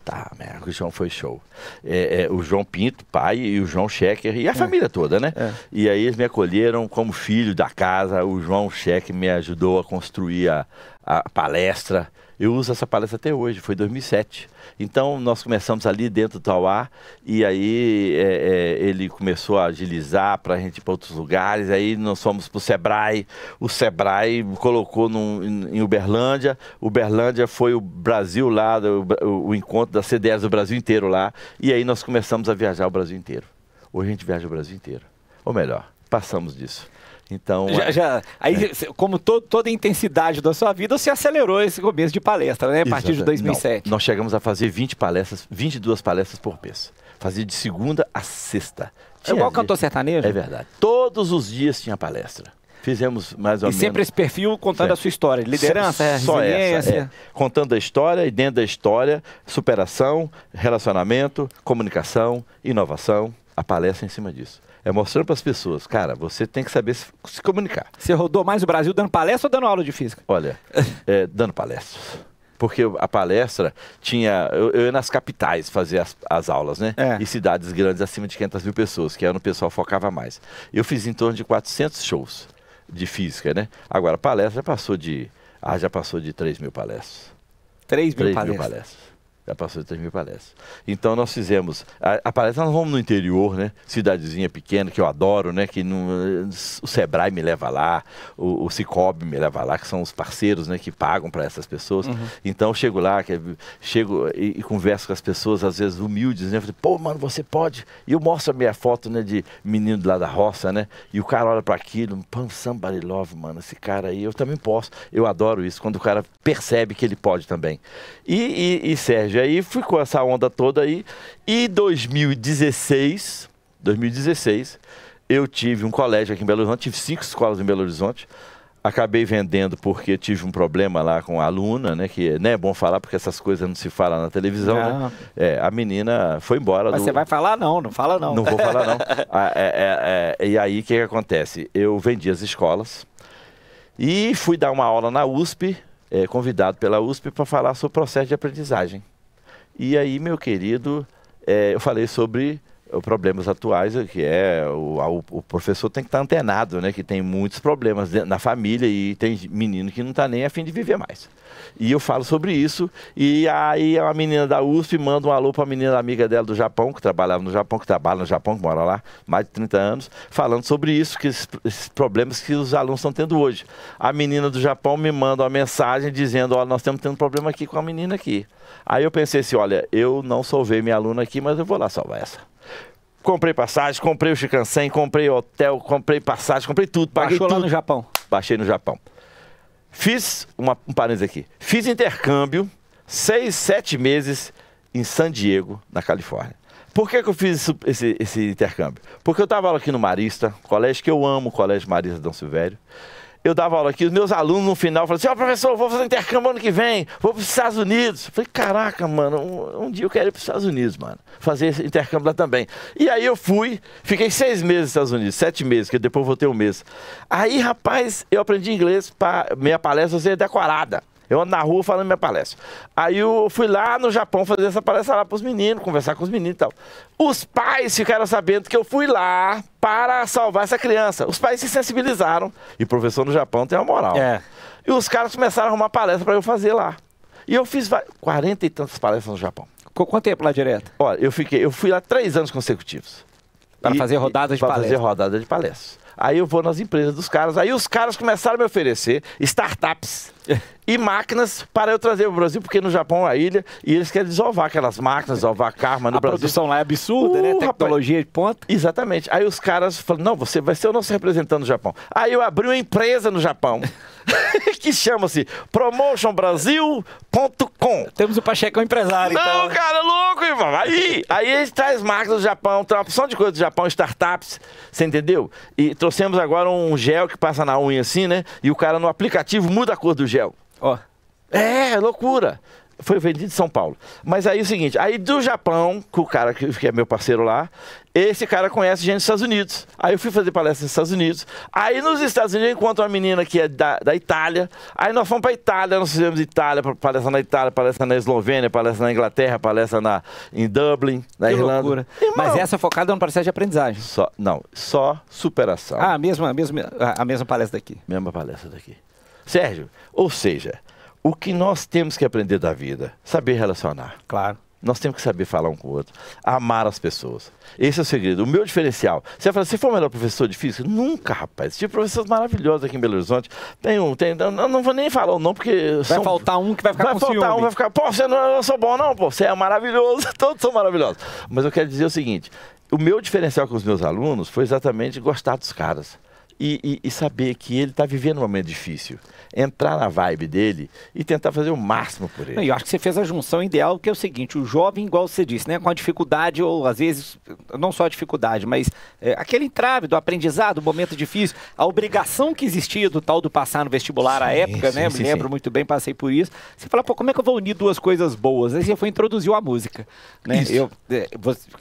Tá, merda, o João foi show. É, é, o João Pinto, pai, e o João Schecker, e a é. família toda, né? É. E aí eles me acolheram como filho da casa. O João Schecker me ajudou a construir a, a palestra. Eu uso essa palestra até hoje, foi 2007. Então, nós começamos ali dentro do Tauá, e aí é, é, ele começou a agilizar para a gente ir para outros lugares. Aí nós fomos para o Sebrae, o Sebrae colocou num, em Uberlândia. Uberlândia foi o Brasil lá, o, o encontro da CDS do Brasil inteiro lá. E aí nós começamos a viajar o Brasil inteiro. Hoje a gente viaja o Brasil inteiro. Ou melhor, passamos disso. Então, já, é. já aí, é. como to, toda a intensidade da sua vida, você acelerou esse começo de palestra, né? A partir Exato. de 2007. Não, nós chegamos a fazer 20 palestras, 22 palestras por mês. Fazia de segunda a sexta. Tinha é igual cantor sertanejo? É verdade. Todos os dias tinha palestra. Fizemos mais ou e menos. E sempre esse perfil contando é. a sua história. Liderança, Só resiliência. Essa, é. Contando a história e dentro da história, superação, relacionamento, comunicação, inovação. A palestra em cima disso é mostrando para as pessoas, cara, você tem que saber se, se, comunicar. Você rodou mais o Brasil dando palestra ou dando aula de física? Olha, é, dando palestras. Porque a palestra tinha. Eu, eu ia nas capitais fazer as, as aulas, né? É. E cidades grandes acima de 500 mil pessoas, que era é onde o pessoal focava mais. Eu fiz em torno de 400 shows de física, né? Agora, a palestra já passou de. Ah, já passou de 3 mil palestras. 3 mil 3 palestras. Mil palestras. Já passou de 3 mil palestras. Então nós fizemos. A, a, palestra nós vamos no interior, né? Cidadezinha pequena, que eu adoro, né? Que no, o Sebrae me leva lá, o, o Cicobi me leva lá, que são os parceiros né, que pagam para essas pessoas. Uhum. Então chego lá, que, é, chego e, e, converso com as pessoas, às vezes humildes, né? Eu falei, pô, mano, você pode. E eu mostro a minha foto né, de menino lá da roça, né? E o cara olha para aquilo, pão somebody love, mano, esse cara aí, eu também posso. Eu adoro isso, quando o cara percebe que ele pode também. E, e, e Sérgio, Exatamente. Aí ficou essa onda toda aí. E 2016, 2016, eu tive um colégio aqui em Belo Horizonte, tive cinco escolas em Belo Horizonte. Acabei vendendo porque tive um problema lá com a aluna, né? Que não né, é bom falar porque essas coisas não se falam na televisão, né? É, a menina foi embora. Mas do... você vai falar não, não fala não. Não vou falar não. ah, é, é, é, e aí o que, que acontece? Eu vendi as escolas e fui dar uma aula na USP, é, convidado pela USP para falar sobre o processo de aprendizagem. E aí, meu querido, é, eu falei sobre problemas atuais, que é o, o, professor tem que estar tá antenado, né? Que tem muitos problemas na família e tem menino que não está nem afim de viver mais. E eu falo sobre isso e aí a menina da USP manda um alô para a menina amiga dela do Japão, que trabalhava no Japão, que trabalha no Japão, que mora lá mais de 30 anos, falando sobre isso, que esses, esses problemas que os alunos estão tendo hoje. A menina do Japão me manda uma mensagem dizendo, olha, nós estamos tendo problema aqui com a menina aqui. Aí eu pensei assim, olha, eu não salvei minha aluna aqui, mas eu vou lá salvar essa. Comprei passagem, comprei o Shikansen, comprei hotel, comprei passagem, comprei tudo. Paguei Baixou tudo. lá no Japão. Baixei no Japão. Fiz, uma, um parênteses aqui, fiz intercâmbio seis, sete meses em San Diego, na Califórnia. Por que, que eu fiz isso, esse, esse, intercâmbio? Porque eu estava aqui no Marista, colégio que eu amo, Colégio Marista Dom Silvério eu dava aula aqui, os meus alunos no final falavam: assim: Ó, oh, professor, vou fazer intercâmbio ano que vem, vou para os Estados Unidos. Eu falei: Caraca, mano, um, um, dia eu quero ir para os Estados Unidos, mano, fazer esse intercâmbio lá também. E aí eu fui, fiquei seis meses nos Estados Unidos, sete meses, que depois voltei um mês. Aí, rapaz, eu aprendi inglês, pra, minha palestra, você decorada. Eu ando na rua falando minha palestra. Aí eu fui lá no Japão fazer essa palestra lá para os meninos, conversar com os meninos e tal. Os pais ficaram sabendo que eu fui lá para salvar essa criança. Os pais se sensibilizaram. E professor no Japão tem uma moral. É. E os caras começaram a arrumar palestra para eu fazer lá. E eu fiz quarenta e tantas palestras no Japão. Quanto tempo lá direto? Olha, eu, fiquei, eu fui lá três anos consecutivos. Para fazer rodadas de palestra. Para fazer rodadas de palestras. Aí eu vou nas empresas dos caras. Aí os caras começaram a me oferecer startups e máquinas para eu trazer para o Brasil, porque no Japão é a ilha, e eles querem desovar aquelas máquinas, desovar carro, mas no a Brasil... A produção lá é absurda, né? uh, né? Tecnologia rapaz. de ponta. Exatamente. Aí os caras falam, não, você vai ser o nosso representante no Japão. Aí eu abri uma empresa no Japão, que chama-se promotionbrasil.com. Temos o Pacheco empresário, Não, então. cara, é louco, irmão. Aí, aí eles traz máquinas do Japão, tem uma opção de coisa do Japão, startups, você entendeu? E trouxemos agora um gel que passa na unha assim, né? E o cara no aplicativo muda a cor do gel Gel. Ó. É, é, loucura. Foi vendido em São Paulo. Mas aí é o seguinte, aí do Japão, com o cara que, que é meu parceiro lá, esse cara conhece gente dos Estados Unidos. Aí eu fui fazer palestra nos Estados Unidos. Aí nos Estados Unidos eu encontro uma menina que é da, da Itália. Aí nós fomos para Itália, nós fizemos Itália, palestra na Itália, palestra na Eslovênia, palestra na Inglaterra, palestra na, em Dublin, na que Irlanda. Loucura. Irmão, Mas essa focada é um processo de aprendizagem. Só, não, só superação. Ah, a mesma, a mesma, a mesma palestra daqui. Mesma palestra daqui. Sérgio, ou seja, o que nós temos que aprender da vida? Saber relacionar. Claro. Nós temos que saber falar um com o outro, amar as pessoas. Esse é o segredo. O meu diferencial. Você fala, você foi o melhor professor de física? Nunca, rapaz. Tive professores maravilhosos aqui em Belo Horizonte. Tem um, tem. Não, não vou nem falar não, porque. Vai são, faltar um que vai ficar vai com Vai faltar um, vai ficar. Pô, você não eu sou bom, não, pô. Você é maravilhoso. Todos são maravilhosos. Mas eu quero dizer o seguinte: o meu diferencial com os meus alunos foi exatamente gostar dos caras e, e, e saber que ele está vivendo um momento difícil. Entrar na vibe dele e tentar fazer o máximo por ele. Eu acho que você fez a junção ideal, que é o seguinte: o jovem, igual você disse, né, com a dificuldade, ou às vezes, não só a dificuldade, mas é, aquele entrave do aprendizado, o momento difícil, a obrigação que existia do tal do passar no vestibular sim, à época, sim, né? Sim, me lembro muito bem, passei por isso. Você fala, pô, como é que eu vou unir duas coisas boas? Aí você foi introduziu a música. Né? Eu, é,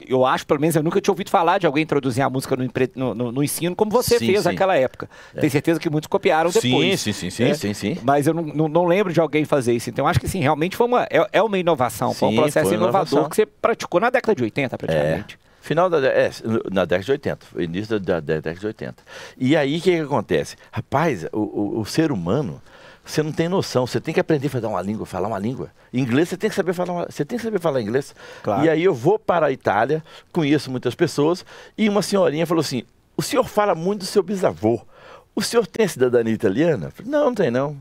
eu acho, pelo menos, eu nunca tinha ouvido falar de alguém introduzir a música no, no, no, no ensino, como você fez aquela naquela época. É. Tem certeza que muitos copiaram sim, depois. Sim, sim, sim, né? sim, sim. Mas eu não, não, não, lembro de alguém fazer isso. Então acho que sim, realmente foi uma, é, é uma inovação, sim, foi um processo foi inovador inovação. que você praticou na década de 80 praticamente. É. Final da é, na década de 80, início da, da, década de 80. E aí o que, que, acontece? Rapaz, o, o, o ser humano, você não tem noção. Você tem que aprender a falar uma língua, falar uma língua. Inglês você tem que saber falar, uma... você tem que saber falar inglês. Claro. E aí eu vou para a Itália, conheço muitas pessoas e uma senhorinha falou assim: o senhor fala muito do seu bisavô. O senhor tem cidadania italiana? Falei, não, não tem não.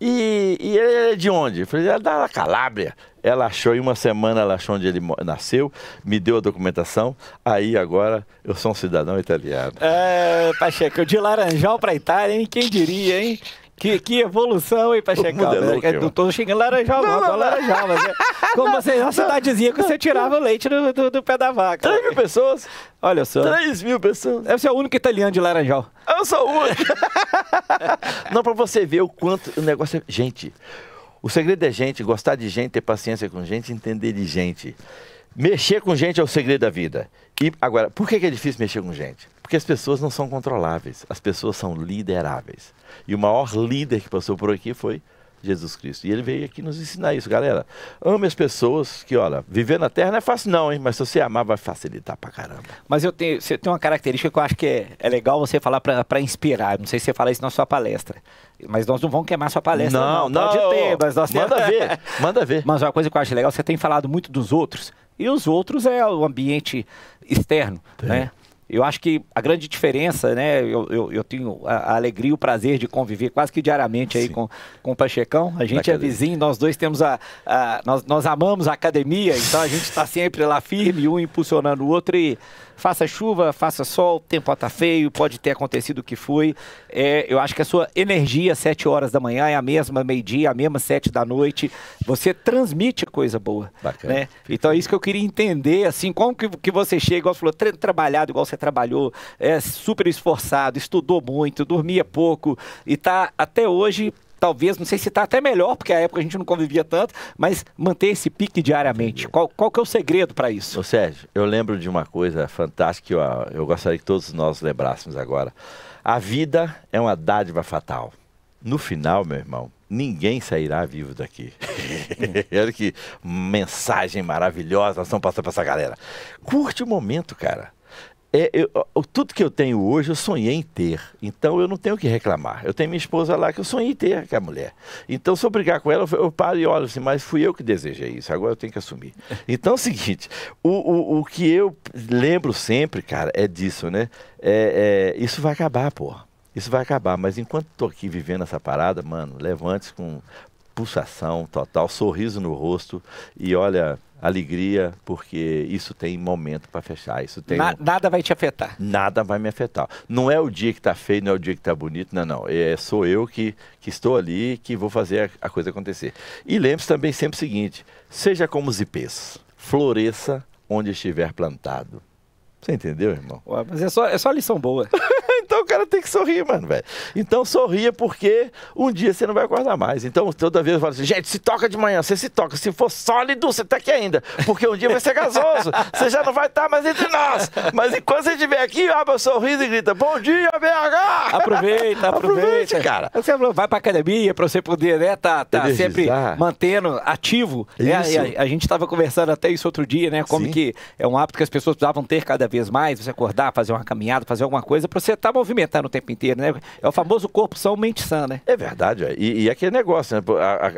E, e ele é de onde? Eu falei, é da Calábria. Ela achou, em uma semana ela achou onde ele nasceu, me deu a documentação, aí agora eu sou um cidadão italiano. É, Pacheco, de Laranjal para Itália, hein? Quem diria, hein? Que, que evolução, aí para chegar Não, eu não tô xingando Laranjal, não, não, Laranjal, mas é né? como você, na cidadezinha que você tirava o leite do, do, do pé da vaca. 3 mil pessoas? Olha só. 3 mil pessoas. Deve ser é o único italiano de Laranjal. Eu sou o único. não, pra você ver o quanto o negócio é... Gente, o segredo é gente, gostar de gente, ter paciência com gente, entender de gente. Mexer com gente é o segredo da vida. E agora, por que é difícil mexer com gente? Porque as pessoas não são controláveis, as pessoas são lideráveis. E o maior líder que passou por aqui foi Jesus Cristo. E ele veio aqui nos ensinar isso, galera. Ame as pessoas que, olha, viver na terra não é fácil não, hein? Mas se você amar, vai facilitar pra caramba. Mas eu tenho, você tem uma característica que eu acho que é, é legal você falar para inspirar. Não sei se você fala isso na sua palestra. Mas nós não vamos queimar sua palestra. Não, não. não. Pode ter, mas nós Manda temos... ver, manda ver. Mas uma coisa que eu acho legal, você tem falado muito dos outros, e os outros é o ambiente externo, Sim. né? Eu acho que a grande diferença, né? Eu, eu, eu tenho a, a, alegria e o prazer de conviver quase que diariamente aí com, com o Pachecão. A gente é vizinho, nós dois temos a. a nós, nós amamos a academia, então a gente está sempre lá firme, um impulsionando o outro e Faça chuva, faça sol, o tempo tá feio, pode ter acontecido o que foi. É, eu acho que a sua energia, sete horas da manhã, é a mesma meio-dia, a mesma sete da noite. Você transmite coisa boa. Bacana. Né? Então é isso que eu queria entender, assim, como que, que você chega, igual você falou, tra trabalhado igual você trabalhou, é super esforçado, estudou muito, dormia pouco e tá até hoje talvez, não sei se está até melhor, porque a época a gente não convivia tanto, mas manter esse pique diariamente. Qual, qual que é o segredo para isso? Ô Sérgio, eu lembro de uma coisa fantástica que eu, eu gostaria que todos nós lembrássemos agora. A vida é uma dádiva fatal. No final, meu irmão, ninguém sairá vivo daqui. Olha que mensagem maravilhosa nós estamos passando para essa galera. Curte o momento, cara é, eu, tudo que eu tenho hoje eu sonhei em ter. Então eu não tenho o que reclamar. Eu tenho minha esposa lá que eu sonhei em ter, que é a mulher. Então se eu brigar com ela, eu paro e olho assim, mas fui eu que desejei isso, agora eu tenho que assumir. Então é o seguinte: o, o, o que eu lembro sempre, cara, é disso, né? É, é, isso vai acabar, porra. Isso vai acabar, mas enquanto tô aqui vivendo essa parada, mano, levante antes com pulsação total, sorriso no rosto e olha, alegria, porque isso tem momento para fechar. Isso tem Na, um... Nada vai te afetar. Nada vai me afetar. Não é o dia que está feio, não é o dia que está bonito, não, não. É, sou eu que, que estou ali, que vou fazer a, a coisa acontecer. E lembre-se também sempre o seguinte, seja como os IPs, floresça onde estiver plantado. Você entendeu, irmão? Ué, mas é só, é só lição boa. então o cara tem que sorrir, mano, velho. Então sorria porque um dia você não vai acordar mais. Então toda vez eu falo assim, gente, se toca de manhã, você se toca. Se for sólido, você tá aqui ainda. Porque um dia vai ser gasoso. você já não vai estar tá mais entre nós. Mas enquanto você estiver aqui, abre o um sorriso e grita, bom dia, BH! Aproveita, aproveita. cara. Você vai pra academia pra você poder, né, tá, tá sempre mantendo ativo. Né? A, a, a, gente tava conversando até isso outro dia, né, como Sim. que é um hábito que as pessoas precisavam ter cada vez mais, você acordar, fazer uma caminhada, fazer alguma coisa, para você estar tá movimentando o tempo inteiro, né? É o famoso corpo são, mente sã, né? É verdade, é. E, e aquele negócio, né?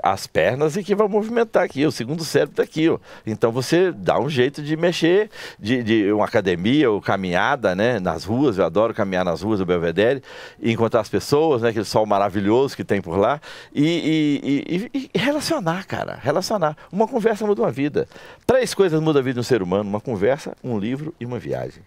as pernas e é que vão movimentar aqui, o segundo cérebro está aqui, ó. Então você dá um jeito de mexer, de, de uma academia ou caminhada, né? Nas ruas, eu adoro caminhar nas ruas do Belvedere, e encontrar as pessoas, né? Aquele sol maravilhoso que tem por lá, e, e, e relacionar, cara, relacionar. Uma conversa muda uma vida. Três coisas mudam a vida de um ser humano, uma conversa, um livro e uma viagem viagem.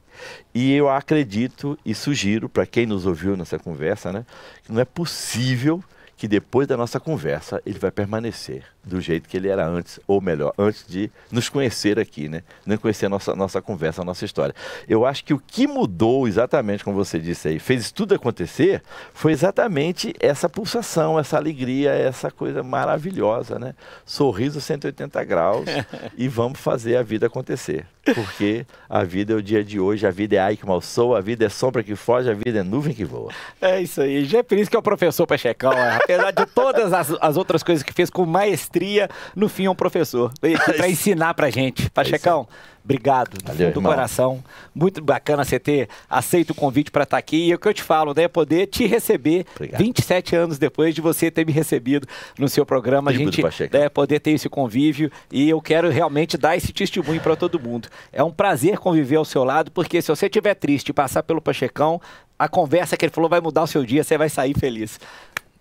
E eu acredito e sugiro para quem nos ouviu nessa conversa, né, que não é possível que depois da nossa conversa ele vai permanecer do jeito que ele era antes, ou melhor, antes de nos conhecer aqui, né? Não conhecer a nossa, nossa conversa, a nossa história. Eu acho que o que mudou exatamente, como você disse aí, fez tudo acontecer, foi exatamente essa pulsação, essa alegria, essa coisa maravilhosa, né? Sorriso 180 graus e vamos fazer a vida acontecer. Porque a vida é o dia de hoje, a vida é ai que mal sou, a vida é sombra que foge, a vida é nuvem que voa. É isso aí. Já é por isso que é o professor Pachecão, é, apesar de todas as, as, outras coisas que fez com maestria, no fim é um professor. Para é ensinar para gente. Pachecão, é obrigado Valeu, do irmão. coração. Muito bacana você ter aceito o convite para estar tá aqui. E é o que eu te falo, né? Poder te receber obrigado. 27 anos depois de você ter me recebido no seu programa. Tributo, a gente né, poder ter esse convívio. E eu quero realmente dar esse testemunho para todo mundo. É um prazer conviver ao seu lado, porque se você estiver triste e passar pelo Pachecão, a conversa que ele falou vai mudar o seu dia, você vai sair feliz.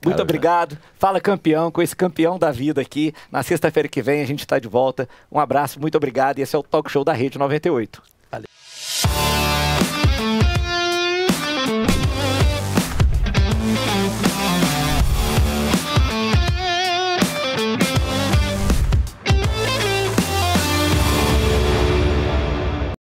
Muito obrigado. Fala campeão, com esse campeão da vida aqui. Na sexta-feira que vem a gente está de volta. Um abraço, muito obrigado. E esse é o Talk Show da Rede 98.